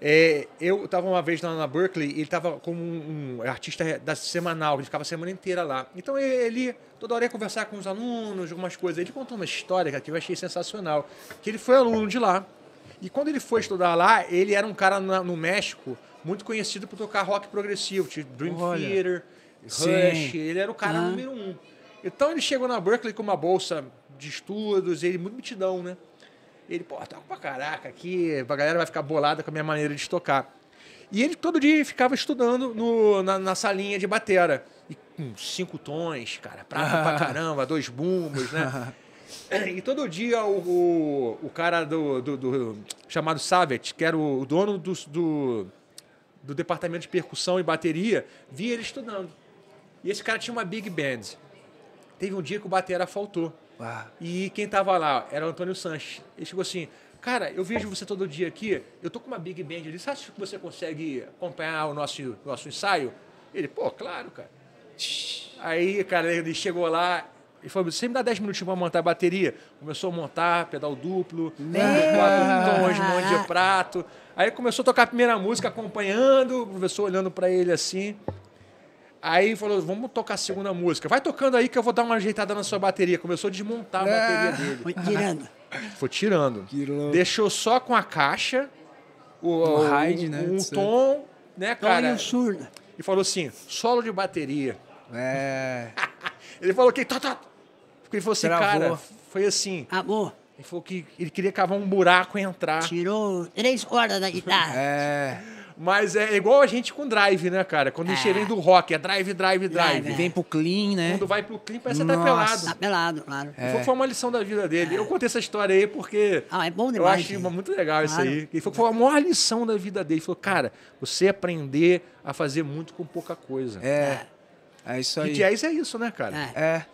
É, eu estava uma vez lá na Berkeley, ele estava como um, um, artista da semanal, ele ficava a semana inteira lá. Então ele, toda hora ia conversar com os alunos, algumas coisas. Ele contou uma história que eu achei sensacional, que ele foi aluno de lá. E quando ele foi estudar lá, ele era um cara na, no México muito conhecido por tocar rock progressivo, tipo Dream Olha, Theater, Rush. Sim. Ele era o cara ah. número um. Então ele chegou na Berkeley com uma bolsa de estudos, ele muito mitidão, né? Ele, pô, toco pra caraca aqui, a galera vai ficar bolada com a minha maneira de tocar. E ele todo dia ficava estudando no, na, na salinha de batera. E com cinco tons, cara, prata pra caramba, dois bumbos, né? E todo dia o, o, o cara do, do, do, chamado Savet, que era o, dono do, do, do departamento de percussão e bateria, via ele estudando. E esse cara tinha uma big band. Teve um dia que o batera faltou. Ah. E quem tava lá era o Antônio Sanches. Ele chegou assim, cara, eu vejo você todo dia aqui, eu tô com uma Big Band ali, você acha que você consegue acompanhar o nosso, nosso ensaio? Ele, pô, claro, cara. Aí, cara, ele chegou lá, e falou, você me dá 10 minutinhos para montar a bateria? Começou a montar, pedal duplo, né, quatro tons, um monte de prato. Aí começou a tocar a primeira música, acompanhando, o professor olhando para ele assim. Aí falou, vamos tocar a segunda música. Vai tocando aí que eu vou dar uma ajeitada na sua bateria. Começou a desmontar a é. bateria dele. Foi tirando. Foi tirando. Deixou só com a caixa, o, um, o, ride, um, né, um tom, né, cara? surda. E falou assim, solo de bateria. É. ele falou que... Tá, tá. Ele falou assim, Travou. cara, foi assim... Amor. Ele falou que ele queria cavar um buraco e entrar. Tirou três cordas da guitarra. é... Mas é igual a gente com drive, né, cara? Quando é. a gente é. vem do rock, é drive, drive, é, drive. drive. Né? Vem pro clean, né? Quando vai pro clean, parece que tá pelado. Tá pelado, claro. É. Foi, foi uma lição da vida dele. É. Eu contei essa história aí porque. Ah, é bom demais. Eu achei muito legal claro. isso aí. Ele falou foi a maior lição da vida dele. Ele falou, cara, você aprender a fazer muito com pouca coisa. É. É, é isso aí. E jazz é isso, né, cara? É. é.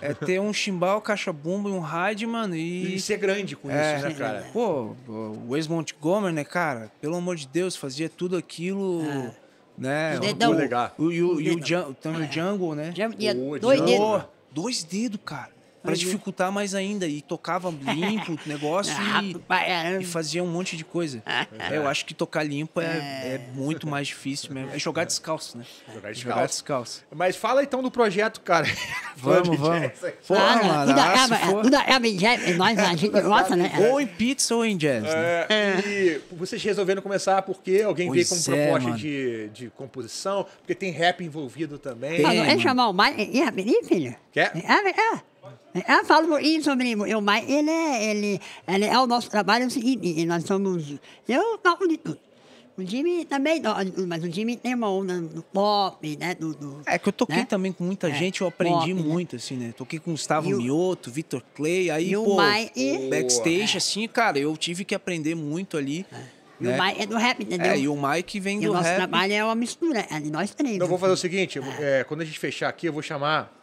É ter um chimbal, caixa-bumbo e um rádio, mano. E... e ser grande com é, isso, né, cara? Pô, o ex Montgomery, né, cara? Pelo amor de Deus, fazia tudo aquilo. Ah. Né? O, o, o, e o, o, o, o, é. o, Jungle, né? É dois dedos. Dois dedos, cara. Pra uhum. dificultar mais ainda. E tocava limpo o negócio ah, e, é. e, fazia um monte de coisa. É, eu acho que tocar limpo é, é, é muito mais difícil mesmo. É jogar descalço, né? Jogar é descalço. Jogar descalço. Mas fala então do projeto, cara. Vamos, vamos. Pô, ah, tudo acaba, tudo acaba em jazz. Nós, a gente gosta, né? Ou em pizza ou em jazz. Né? E vocês resolveram começar porque alguém pois veio com proposta de, de composição, porque tem rap envolvido também. Tem, é chamar o Mike. Ih, filho. Quer? É, é. Eu falo isso sobre o Mike ele é, ele, ele é o nosso trabalho, é o seguinte, nós somos. Eu falo de tudo. O Jimmy também, mas o Jimmy tem uma onda do pop, né? Do, do é que eu toquei né? também com muita é, gente, é, eu aprendi pop, né? muito, né? assim, né? Toquei com Gustavo e Mioto, Vitor Clay, aí, pô, e... backstage, é. assim, cara, eu tive que aprender muito ali. É. E o né? Mike é do rap, é, entendeu? É, e o Mike vem e do o nosso rap. trabalho é uma mistura, é de nós três. Então, eu vou assim. fazer o seguinte, é. quando a gente fechar aqui, eu vou chamar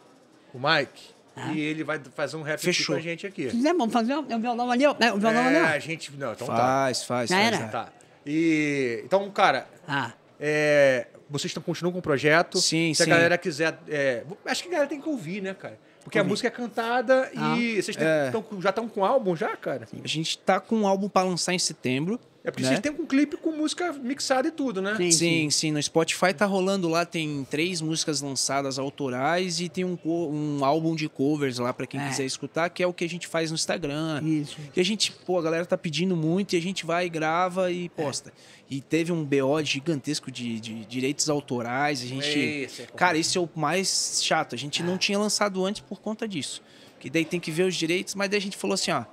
o Mike e ele vai fazer um rap Fechou. com a gente aqui. Quiser, vamos fazer o violão ali, o né? violão é, ali. a gente. Não, então tá. faz, tá. Faz, Já faz, era. Tá. E, então, cara, ah. é, vocês estão, continuam com o projeto. Sim, Se sim. a galera quiser. É, acho que a galera tem que ouvir, né, cara? Porque ouvir. a música é cantada ah. e vocês têm, tão, é. já estão com álbum já, cara? Sim. A gente está com um álbum para lançar em setembro. É porque né? vocês têm um clipe com música mixada e tudo, né? Sim, sim, sim. No Spotify tá rolando lá, tem três músicas lançadas autorais e tem um, um álbum de covers lá para quem é. quiser escutar, que é o que a gente faz no Instagram. Isso. Que a gente, pô, a galera tá pedindo muito e a gente vai, grava e é. posta. É. E teve um BO gigantesco de, de direitos autorais. A gente. Esse é cara, esse é o mais chato. A gente é. não tinha lançado antes por conta disso. Que daí tem que ver os direitos, mas daí a gente falou assim, ó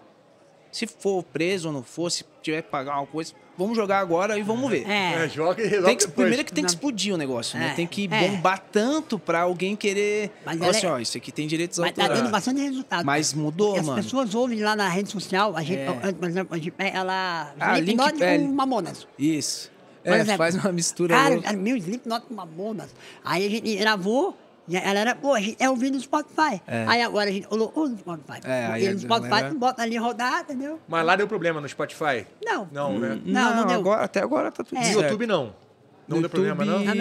se for preso ou não for, se tiver que pagar uma coisa, vamos jogar agora e vamos ver. É, é joga e resolve tem que, Primeiro que tem que explodir o negócio, né? é. né? Tem que é. bombar tanto pra alguém querer... Mas assim, ó, é- isso aqui tem direitos autorais. Mas tá dando bastante resultado. Mas mudou, e mano. As pessoas ouvem lá na rede social, a gente, é. por exemplo, a gente, ela... Ah, Slipknot link... com Mamonas. Isso. Por é, exemplo, faz uma mistura... Cara, meu Slipknot com Mamonas. Aí a gente gravou... Né? Ela era, hoje é ouvindo no Spotify. É. Aí agora a gente colocou no Spotify. É, porque no Spotify tu bota ali rodar, entendeu? Mas lá deu problema no Spotify? Não. Não, né? Hum, não, não, não agora, até agora tá tudo é. certo. No YouTube não. Não deu problema, não? não,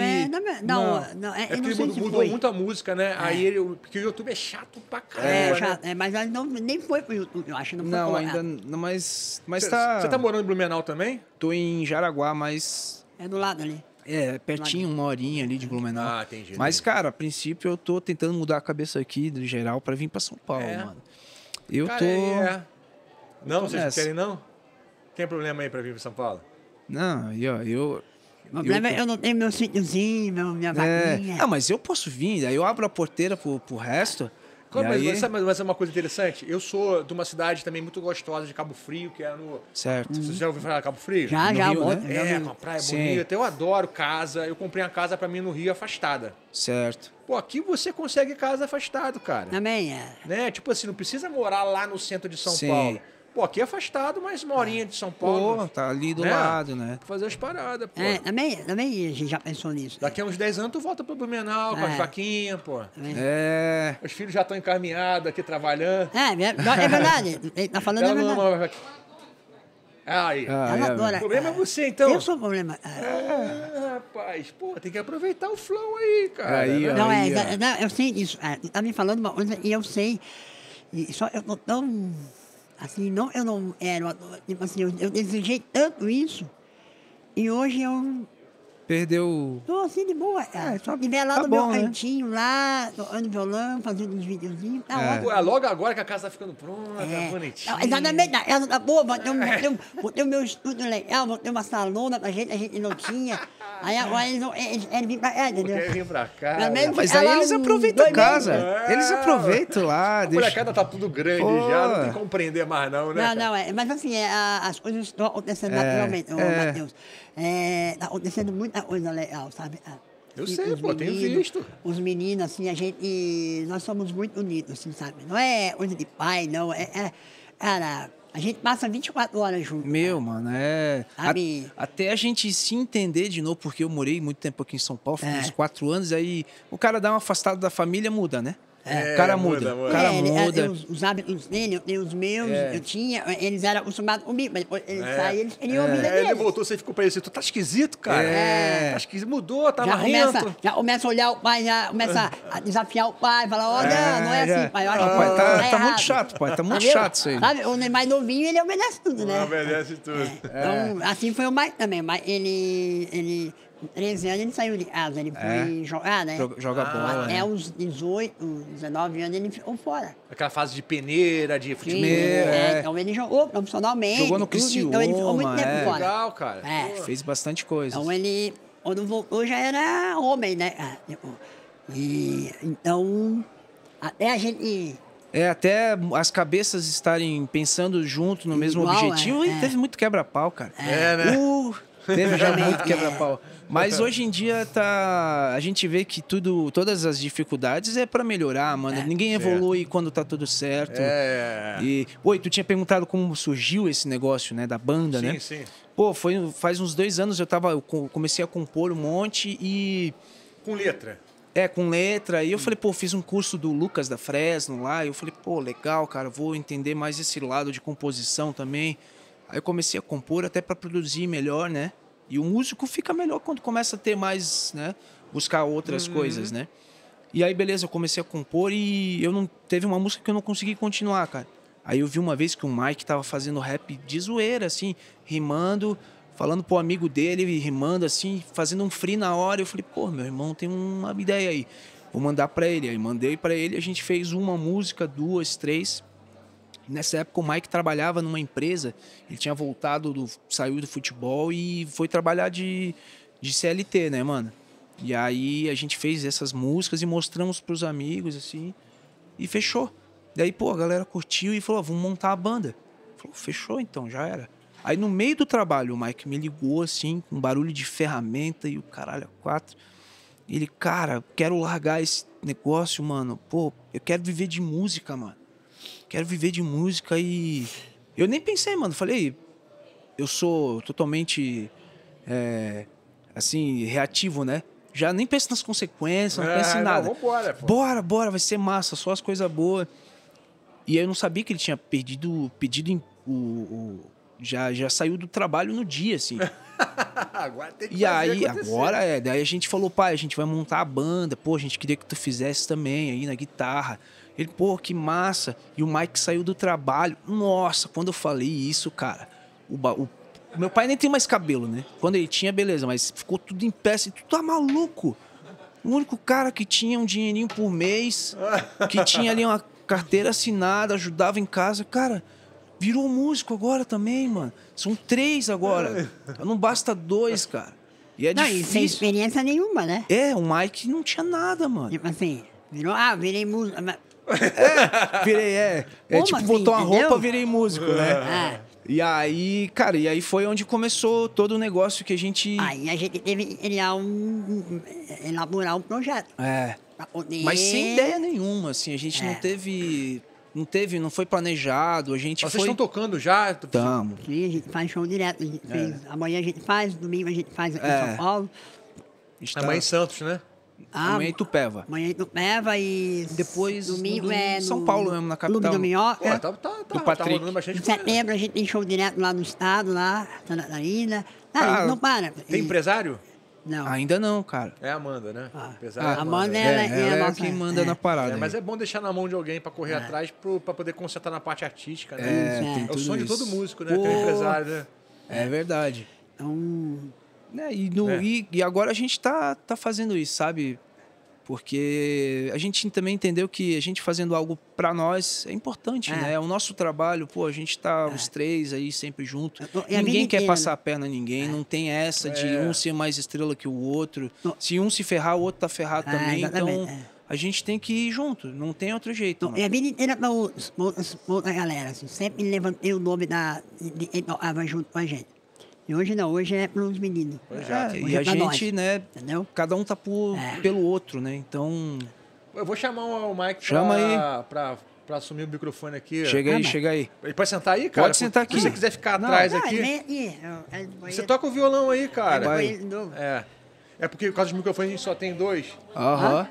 não, não, é, é porque mudou, mudou muita música, né? É. Aí ele, porque o YouTube é chato pra é, caramba. É, chato, né? é, mas não, nem foi pro YouTube, eu acho. Não, foi não ainda. Não, mas, mas cê, tá. Você tá morando em Blumenau também? Tô em Jaraguá, mas. É do lado ali. É, pertinho, uma horinha ali de é. Blumenau. Ah, entendi. Mas, cara, a princípio eu tô tentando mudar a cabeça aqui, de geral, para vir para São Paulo, é. mano. Eu cara, tô. É. é. Não, vocês nessa. querem não? Tem problema aí para vir para São Paulo? Não, ó, eu o problema eu, é eu não tenho meu sítiozinho, minha é. vaquinha. É, ah, mas eu posso vir, aí eu abro a porteira pro, pro resto. Claro, é, mas, aí... sabe, mas, é uma coisa interessante. Eu sou de uma cidade também muito gostosa de Cabo Frio, que é no. Certo. Você já ouviu falar de Cabo Frio? Já, no já, Rio, né? É, é uma praia Sim. bonita. Eu adoro casa. Eu comprei uma casa para mim no Rio afastada. Certo. Pô, aqui você consegue casa afastado, cara. Também é. Né? Tipo assim, não precisa morar lá no centro de São Sim. Paulo. Pô, aqui é afastado, mas uma horinha de São Paulo. Pô, tá ali do né? lado, né? Fazer as paradas, pô. É, também, também a gente já pensou nisso. Né? Daqui a uns 10 anos tu volta pro Blumenau com a as é. vaquinhas, pô. É. Os filhos já estão encaminhados aqui trabalhando. É, é, é verdade. tá falando Ela é verdade. Não, não, ah, Aí. Ah, é O problema é você, então. Eu sou o problema. É, rapaz, pô, tem que aproveitar o flow aí, cara. Aí, né? não, aí, é, não, eu sei disso. Tá me falando uma coisa e eu sei. E só eu tô tão Assim, não, eu não era, assim, eu, eu desejei tanto isso, e hoje eu Perdeu. Tô assim de boa. É, é só... Estiver lá tá no bom, meu né? cantinho, lá, tocando violão, fazendo uns videozinhos. Tá é. é logo agora que a casa tá ficando pronta, é. bonitinha. Exatamente, a casa tá boa, botei, ter um, o meu estúdio legal, botei uma salona pra gente, a gente não tinha. Aí agora eles, eles, eles vêm pra cá, entendeu? Eles pra cá. Mesmo, mas aí eles aproveitam a casa. É. Eles aproveitam lá. A deixa... molecada tá tudo grande Pô. já, não tem que compreender mais não, né? Não, não, é, mas assim, é, as coisas estão acontecendo é, naturalmente, é. Matheus. É, tá acontecendo muita coisa legal, sabe? Ah, eu e sei, pô, meninos, tenho visto. Os meninos, assim, a gente. Nós somos muito unidos, assim, sabe? Não é coisa de pai, não. É, é, cara, a gente passa 24 horas junto. Meu, cara. mano, é. Sabe? A, até a gente se entender de novo, porque eu morei muito tempo aqui em São Paulo, é. uns quatro anos, aí o cara dá uma afastada da família, muda, né? É, o cara muda. muda. O cara é, é muda. Ele, os, os hábitos dele, eu os meus, é. eu tinha, eles eram acostumados comigo, mas depois eles é. saíram, eles queriam é. vida é, Ele voltou, você ficou parecido, assim, tu tá esquisito, cara. É. Tá esquisito, mudou, tá já começa, já começa a olhar o pai, já começa a desafiar o pai, falar, é, olha, não é assim, pai. Eu acho ah, pai, tá, tá, tá muito chato, pai, tá muito chato isso aí. Sabe, o mais novinho, ele obedece tudo, né? Ele obedece tudo. Então, assim foi o mais também, mas ele... ele 13 anos ele saiu de casa, ele é. foi jogar, né? Joga ah, bola. Até né? os 18, 19 anos ele ficou fora. Aquela fase de peneira, de futebol. É, é. Então ele jogou profissionalmente. Jogou no Criciúma, Então ele ficou muito tempo é. fora. Legal, cara. É. Fez bastante coisa. Então ele, quando voltou, já era homem, né? Ah, e, então, até a gente... É, até as cabeças estarem pensando junto no mesmo Igual, objetivo, é, teve é. muito quebra-pau, cara. É, né? O Teve já muito quebra-pau. Mas hoje em dia tá, a gente vê que tudo, todas as dificuldades é para melhorar, mano. É, Ninguém certo. evolui quando tá tudo certo. É. E, oi, tu tinha perguntado como surgiu esse negócio, né, da banda, sim, né? Sim, sim. Pô, foi faz uns dois anos eu tava, eu comecei a compor um monte e com letra. É, com letra. E eu falei, pô, fiz um curso do Lucas da Fresno lá. E eu falei, pô, legal, cara, vou entender mais esse lado de composição também. Aí eu comecei a compor até para produzir melhor, né? E o músico fica melhor quando começa a ter mais, né? Buscar outras uhum. coisas, né? E aí, beleza, eu comecei a compor e eu não teve uma música que eu não consegui continuar, cara. Aí eu vi uma vez que o Mike tava fazendo rap de zoeira, assim, rimando, falando pro amigo dele, rimando assim, fazendo um free na hora. Eu falei, pô, meu irmão tem uma ideia aí. Vou mandar para ele. Aí mandei para ele, a gente fez uma música, duas, três. Nessa época o Mike trabalhava numa empresa, ele tinha voltado, do, saiu do futebol e foi trabalhar de, de CLT, né, mano? E aí a gente fez essas músicas e mostramos pros amigos, assim, e fechou. Daí, pô, a galera curtiu e falou, ah, vamos montar a banda. Falou, fechou então, já era. Aí no meio do trabalho, o Mike me ligou, assim, com barulho de ferramenta e o caralho, quatro. Ele, cara, quero largar esse negócio, mano. Pô, eu quero viver de música, mano quero viver de música e. Eu nem pensei, mano. Falei, eu sou totalmente. É, assim, reativo, né? Já nem penso nas consequências, não penso em é, nada. Não, vambora, pô. Bora, bora, vai ser massa, só as coisas boas. E aí eu não sabia que ele tinha perdido, pedido o, o já, já saiu do trabalho no dia, assim. agora tem que E aí, acontecer. agora é. Daí a gente falou, pai, a gente vai montar a banda, pô, a gente queria que tu fizesse também aí na guitarra. Ele, pô, que massa. E o Mike saiu do trabalho. Nossa, quando eu falei isso, cara, o, o meu pai nem tem mais cabelo, né? Quando ele tinha, beleza, mas ficou tudo em pé. Assim, tu tá maluco? O único cara que tinha um dinheirinho por mês, que tinha ali uma carteira assinada, ajudava em casa. Cara, virou músico agora também, mano. São três agora. Não basta dois, cara. E é não, difícil. E sem experiência nenhuma, né? É, o Mike não tinha nada, mano. Tipo assim, virou, ah, virei músico. É, virei, é. é tipo, assim, botou uma a roupa, virei músico, né? É. E aí, cara, e aí foi onde começou todo o negócio que a gente. Aí a gente teve que criar é um. elaborar um projeto. É. Poder... Mas sem ideia nenhuma, assim, a gente é. não teve. Não teve, não foi planejado, a gente Vocês foi... estão tocando já? estamos Sim, a gente faz show direto. A gente é. fez, amanhã a gente faz, domingo a gente faz aqui é. em São Paulo. Está... Amanhã em Santos, né? Ah, amanhã em é Tupéva. Amanhã em é Tupéva e. Depois. Domingo é no, é. No, São Paulo mesmo, na capital. Clube do Minhoca. Pô, então tá, tá, do tá Patrick. Tá bastante em setembro a gente tem show direto lá no estado, lá, Santa Catarina. Ah, não para. Tem empresário? Não. Ainda não, cara. É a Amanda, né? Ah. Amanda, Amanda é, ela, é, ela é, quem manda é. na parada. É, mas é bom deixar na mão de alguém para correr atrás, para poder concentrar na parte artística, né? É, o sonho isso. de todo músico, né? Pô, Ter um empresário, né? É verdade. Então e, no, é. E, e, agora a gente está tá fazendo isso, sabe? Porque a gente também entendeu que a gente fazendo algo para nós é importante, é. né? o nosso trabalho, pô, a gente está os três aí sempre junto. ninguém quer inteira, passar né? a perna a ninguém, não tem essa de um ser mais estrela que o outro. Se um se ferrar, o outro tá ferrado também. Então a gente tem que ir junto, não tem outro jeito. Não. E a vida inteira pra outra galera, assim, sempre levantei o nome da. De, de, de, junto com a gente. E hoje não, hoje é para os meninos. É, ah, e é a gente, nós, né? Entendeu? Cada um tá por, é. pelo outro, né? Então. Eu vou chamar o Mike Chama pra, aí. Pra, pra assumir o microfone aqui. Chega aí, chega aí. Ele pode sentar aí, cara? Pode sentar aqui. Se você quiser ficar não, atrás não, aqui. É, é, você toca o violão aí, cara. É. É porque por causa dos microfones a gente só tem dois. Aham.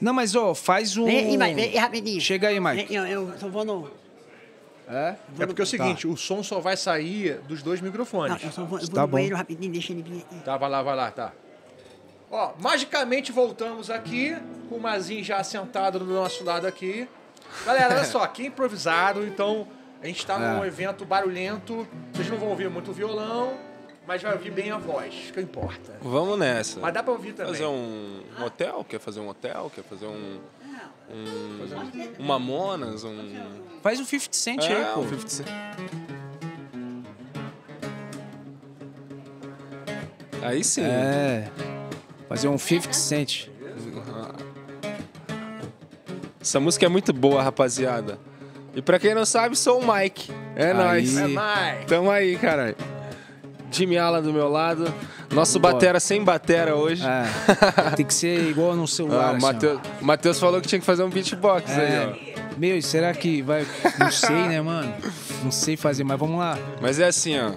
Não, mas ó, faz um. Vem, vem, vem, rapidinho. Chega aí, Mike. eu, eu só vou no. É? é porque é o seguinte, tá. o som só vai sair dos dois microfones. Não, eu só vou, eu vou tá no bom. banheiro rapidinho, deixa ele vir aqui. Tá, vai lá, vai lá, tá. Ó, magicamente voltamos aqui, com o Mazin já sentado do nosso lado aqui. Galera, olha só, aqui é improvisado, então a gente tá é. num evento barulhento, vocês não vão ouvir muito violão, mas vai ouvir bem a voz, que importa. Vamos nessa. Mas dá pra ouvir também. Fazer um, um hotel? Quer fazer um hotel? Quer fazer um um, um Mamonas, um... Faz um 50 Cent é, aí, pô. Um 50 Cent. Aí sim. É. Fazer um 50 Cent. Essa música é muito boa, rapaziada. E pra quem não sabe, sou o Mike. É aí. nóis. É Mike. Tamo aí, caralho. Jimmy Allen do meu lado. Nosso batera sem batera hoje. É. Tem que ser igual no celular. Ah, assim, Matheus, assim, falou que tinha que fazer um beatbox é. aí, ó. Meu, será que vai. Não sei, né, mano? Não sei fazer, mas vamos lá. Mas é assim, ó.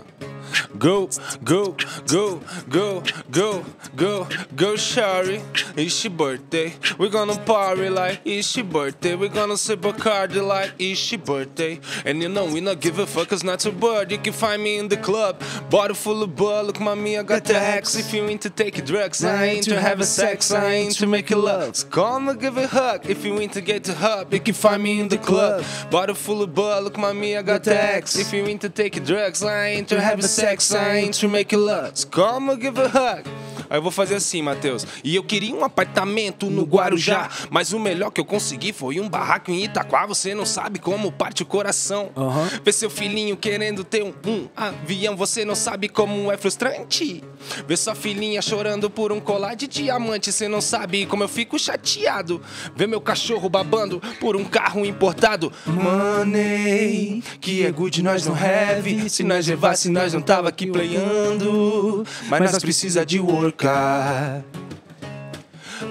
Go, go, go, go, go, go, go, Shari. It's your birthday. We're gonna party like it's your birthday. We're gonna sip a card like it's your birthday. And you know, we not give a fuck, it's not your bird. You can find me in the club. Bottle full of blood. Look, mommy, I got, got the If you into taking drugs, I ain't to having sex. I ain't to making love. Come and give a hug. If you into get the hug, you can find me in the club. Bottle full of blood. Look, mommy, I got the If you into taking drugs, I ain't to having sex. checks, I ain't to make lots. Como give a hug? Aí eu vou fazer assim, Matheus. E eu queria um apartamento no Guarujá, mas o melhor que eu consegui foi um barraco em Itaquá. Você não sabe como parte o coração. Uhum. Ver seu filhinho querendo ter um, um avião, você não sabe como é frustrante. Ver sua filhinha chorando por um colar de diamante, você não sabe como eu fico chateado. Ver meu cachorro babando por um carro importado. Money, que é good, nós não have. Se nós levar, se nós não tava aqui playando, mas nós precisa de workar.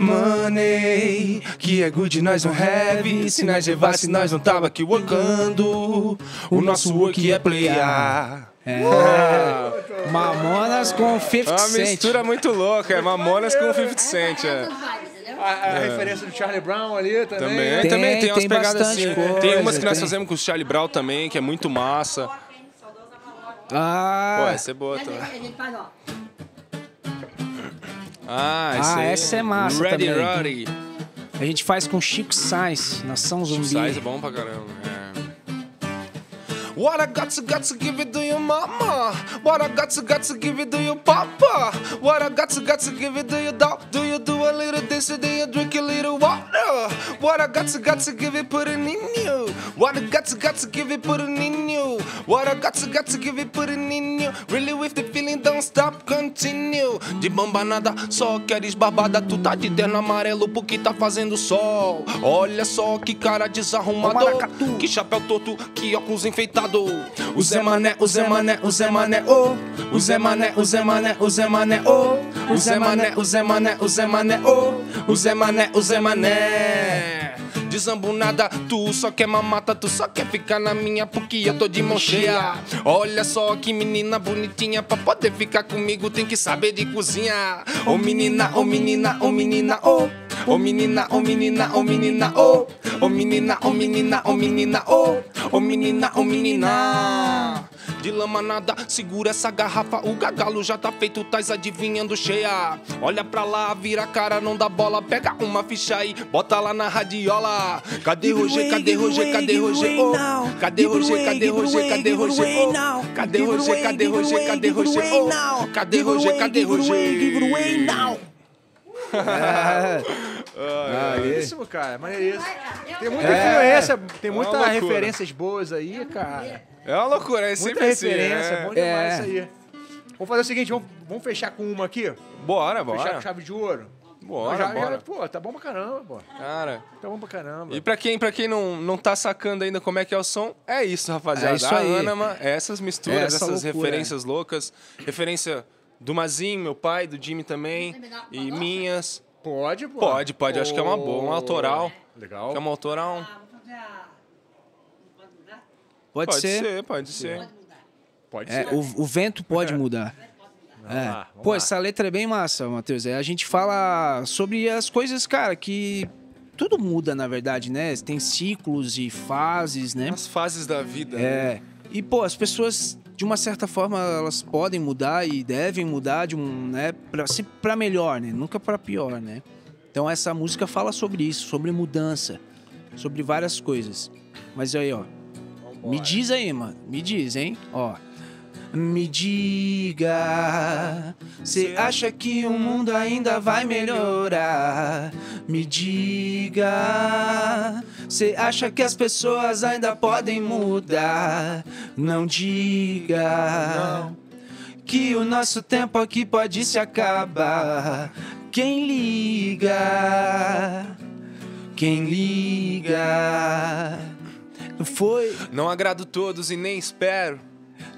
Money, que é good, nós não have. Se nós levasse, nós não tava aqui workando. O nosso work é playar. É. Mamonas com 50 Cent. É uma mistura muito louca, é Mamonas com 50 Cent. É. A, a é. referência do Charlie Brown ali também. Também tem, também, tem, tem umas tem pegadas assim. Coisa, tem umas que nós fazemos com o Charlie Brown também, que é muito massa. Ah! Pô, essa é boa também. Tá. A gente faz, ó. Ah, essa, ah, é... essa é massa Ready, também. Ready. A gente faz com Chico Sainz, Nação Zumbi. Chico Sainz é bom pra caramba. É. What I got to got to give it to your mama. What I got to got to give it to your papa. What I got to got to give it to your dog. Do you do a little this and then you drink a little water? What I got to got to give it, put it in you. What I got to got to give it, put it in you. What I got to got to give it, put it in you. Really with the feeling, don't stop, continue. De bomba nada, só queres babada, tu tá de terno amarelo porque tá fazendo sol. Olha só que cara desarrumador, que chapéu torto, que óculos enfeitados. lado. O Zé Mané, o Zé Mané, o Zé Mané, ô. O Zé Mané, o Zé Mané, o Zé Mané, ô. O Zé Mané, o Zé Mané, o Zé Mané, ô. O Zé Mané, o Zé Mané. desambunada. Tu só quer mamata, tu só quer ficar na minha porque eu tô de mão cheia. Olha só que menina bonitinha, pra poder ficar comigo tem que saber de cozinha. Ô oh, menina, ô oh, menina, ô oh, menina, ô. Ô menina, ô menina, ô menina, ô. Ô menina, ô menina, ô menina, ô. Ô menina, ô menina de lama nada. Segura essa garrafa, o gagalo já tá feito, tais adivinhando cheia. Olha pra lá, vira a cara, não dá bola. Pega uma ficha aí, bota lá na radiola. Cadê Roger, cadê Roger, cadê Roger? Oh. Cadê Roger, cadê Roger, cadê Roger? Oh. Cadê Roger, cadê Roger, cadê Roger? Oh. Cadê Roger, cadê Roger? Give away now. É. Ah, maneiríssimo, cara. Maneiríssimo. É. Tem muita é. influência, tem é muita referências boas aí, cara. É uma loucura, é sempre Muita assim, referência, é... bom demais É. isso aí. Vamos fazer o seguinte, vamos, vamos fechar com uma aqui? Bora, Fechar com bora. chave de ouro? Bora, já, já- bora. pô, tá bom pra caramba, pô. Cara. Tá bom pra caramba. E pra quem, pra quem não, não tá sacando ainda como é que é o som, é isso, rapaziada. É isso aí. A Anama, essas misturas, É essa essas loucura. referências loucas. Referência do Mazinho, meu pai, do Jimmy também. E minhas. Pode, pô. Pode, pode. Acho que é uma boa, um autoral. Legal. Que é uma autoral. Ah, Pode, pode ser. ser. Pode ser, pode ser. Pode é, O, o, vento pode é. mudar. é. Pô, lá. essa letra é bem massa, Matheus. É, a gente fala sobre as coisas, cara, que tudo muda, na verdade, né? Tem ciclos e fases, né? As fases da vida. É. Né? E, pô, as pessoas, de uma certa forma, elas podem mudar e devem mudar de um, né? Pra, sempre pra melhor, né? Nunca pra pior, né? Então, essa música fala sobre isso, sobre mudança, sobre várias coisas. Mas aí, ó, me diz aí, mano. Me diz, hein? Ó. Me diga, você acha que o mundo ainda vai melhorar? Me diga, você acha que as pessoas ainda podem mudar? Não diga que o nosso tempo aqui pode se acabar. Quem liga? Quem liga? Foi. Não agrado todos e nem espero.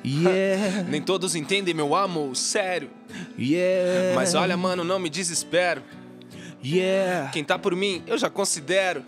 Yeah. nem todos entendem meu amor, sério. Yeah. Mas olha, mano, não me desespero. Yeah. Quem tá por mim, eu já considero.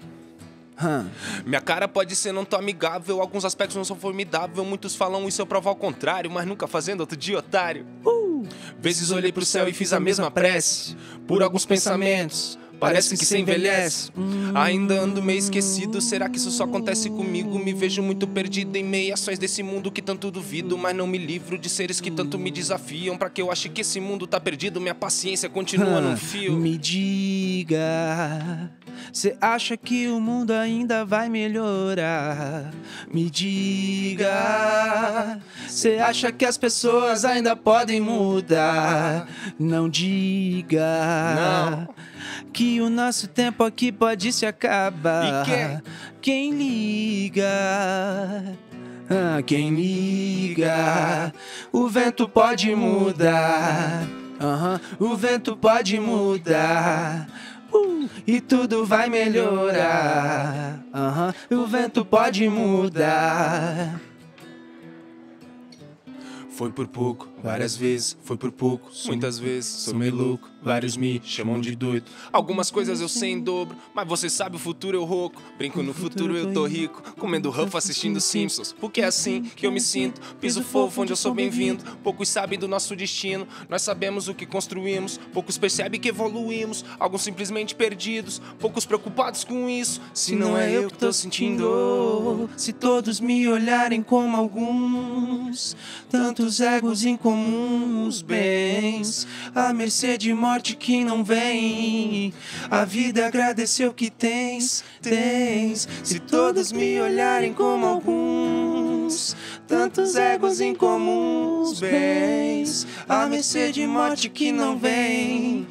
Huh. Minha cara pode ser não tão amigável, alguns aspectos não são formidável. Muitos falam isso, eu provo ao contrário, mas nunca fazendo outro dia otário. Uh. Vezes olhei pro céu e fiz a mesma prece, por alguns pensamentos. Parece que se envelhece. Hum. Ainda ando meio esquecido. Será que isso só acontece comigo? Me vejo muito perdido em meias sóis desse mundo que tanto duvido. Mas não me livro de seres que tanto me desafiam. Pra que eu ache que esse mundo tá perdido, minha paciência continua ah, num fio. Me diga. Você acha que o mundo ainda vai melhorar? Me diga. Você acha que as pessoas ainda podem mudar? Não diga. Não que o nosso tempo aqui pode se acabar. Quem? quem liga? Ah, quem liga? O vento pode mudar. O vento pode mudar. Uh, e tudo vai melhorar. O vento pode mudar. Foi por pouco, várias vezes, foi por pouco, muitas vezes, sou meio louco. Vários me chamam de doido. Algumas coisas eu sei em dobro, mas você sabe o futuro eu roco. Brinco no futuro eu tô rico, comendo ruffo assistindo Simpsons. Porque é assim que eu me sinto. Piso fofo onde eu sou bem-vindo. Poucos sabem do nosso destino. Nós sabemos o que construímos. Poucos percebem que evoluímos. Alguns simplesmente perdidos. Poucos preocupados com isso. Se não é eu que tô sentindo, se todos me olharem como alguns, tantos egos incomuns, bens, à mercê de morte morte que não vem. A vida é agradeceu que tens, tens. Se todos me olharem como alguns, tantos egos incomuns, bens. A mercê de morte que não vem.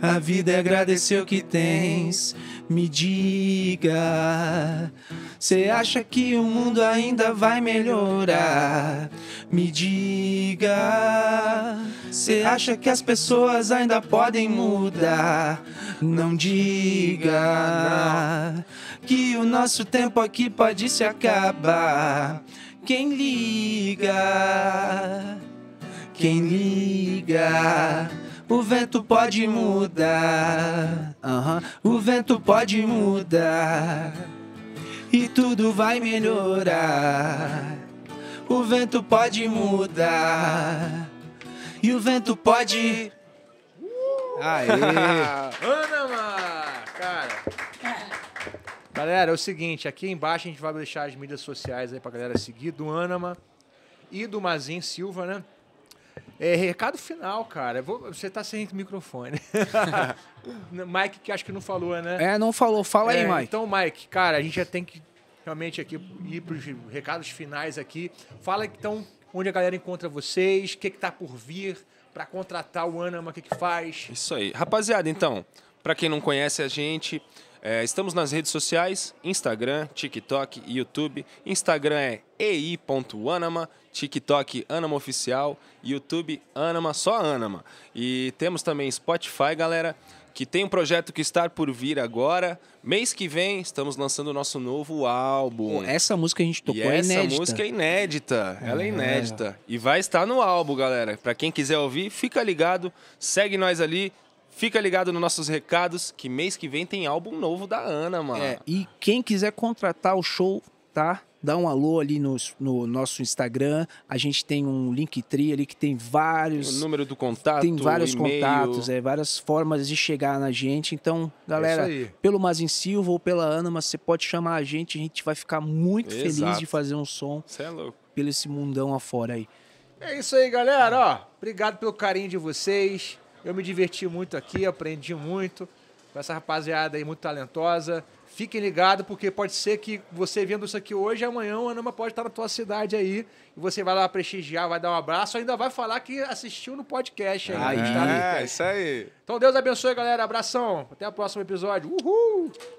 A vida é agradecer o que tens. Me diga. Você acha que o mundo ainda vai melhorar? Me diga. Você acha que as pessoas ainda podem mudar? Não diga que o nosso tempo aqui pode se acabar. Quem liga? Quem liga? O vento pode mudar, uhum. o vento pode mudar e tudo vai melhorar. O vento pode mudar e o vento pode. Uh! Aê! Ana Mar, cara. Galera, é o seguinte, aqui embaixo a gente vai deixar as mídias sociais aí pra galera seguir do Anama e do Mazin Silva, né? É, recado final, cara. Vou, você tá sem microfone. Mike, que acho que não falou, né? É, não falou. Fala aí, é, Mike. Então, Mike, cara, a gente já tem que realmente aqui ir para os recados finais aqui. Fala então onde a galera encontra vocês, o que, está por vir para contratar o Anama, o que, que faz. Isso aí. Rapaziada, então, para quem não conhece a gente, é, estamos nas redes sociais: Instagram, TikTok, YouTube. Instagram é ei.anama, TikTok Anama Oficial, YouTube Anama, só Anama. E temos também Spotify, galera, que tem um projeto que está por vir agora. Mês que vem estamos lançando o nosso novo álbum. Essa música a gente tocou e é inédita. Essa música é inédita, ela é, é inédita. E vai estar no álbum, galera. Para quem quiser ouvir, fica ligado, segue nós ali, Fica ligado nos nossos recados, que mês que vem tem álbum novo da Ana, mano. É, e quem quiser contratar o show, tá? dá um alô ali no, no nosso Instagram. A gente tem um Linktree ali que tem vários. O número do contato. Tem vários contatos, é, várias formas de chegar na gente. Então, galera, é pelo Mazin Silva ou pela Ana, mas você pode chamar a gente, a gente vai ficar muito Exato. feliz de fazer um som. Você é louco. Pelo esse mundão afora aí. É isso aí, galera. Ó, obrigado pelo carinho de vocês. Eu me diverti muito aqui, aprendi muito com essa rapaziada aí muito talentosa. Fiquem ligados, porque pode ser que você vendo isso aqui hoje, amanhã o Anama pode estar na tua cidade aí. E você vai lá prestigiar, vai dar um abraço, ainda vai falar que assistiu no podcast aí. Ah, é, tá? é, isso aí. Então Deus abençoe, galera. Abração. Até o próximo episódio. Uhul!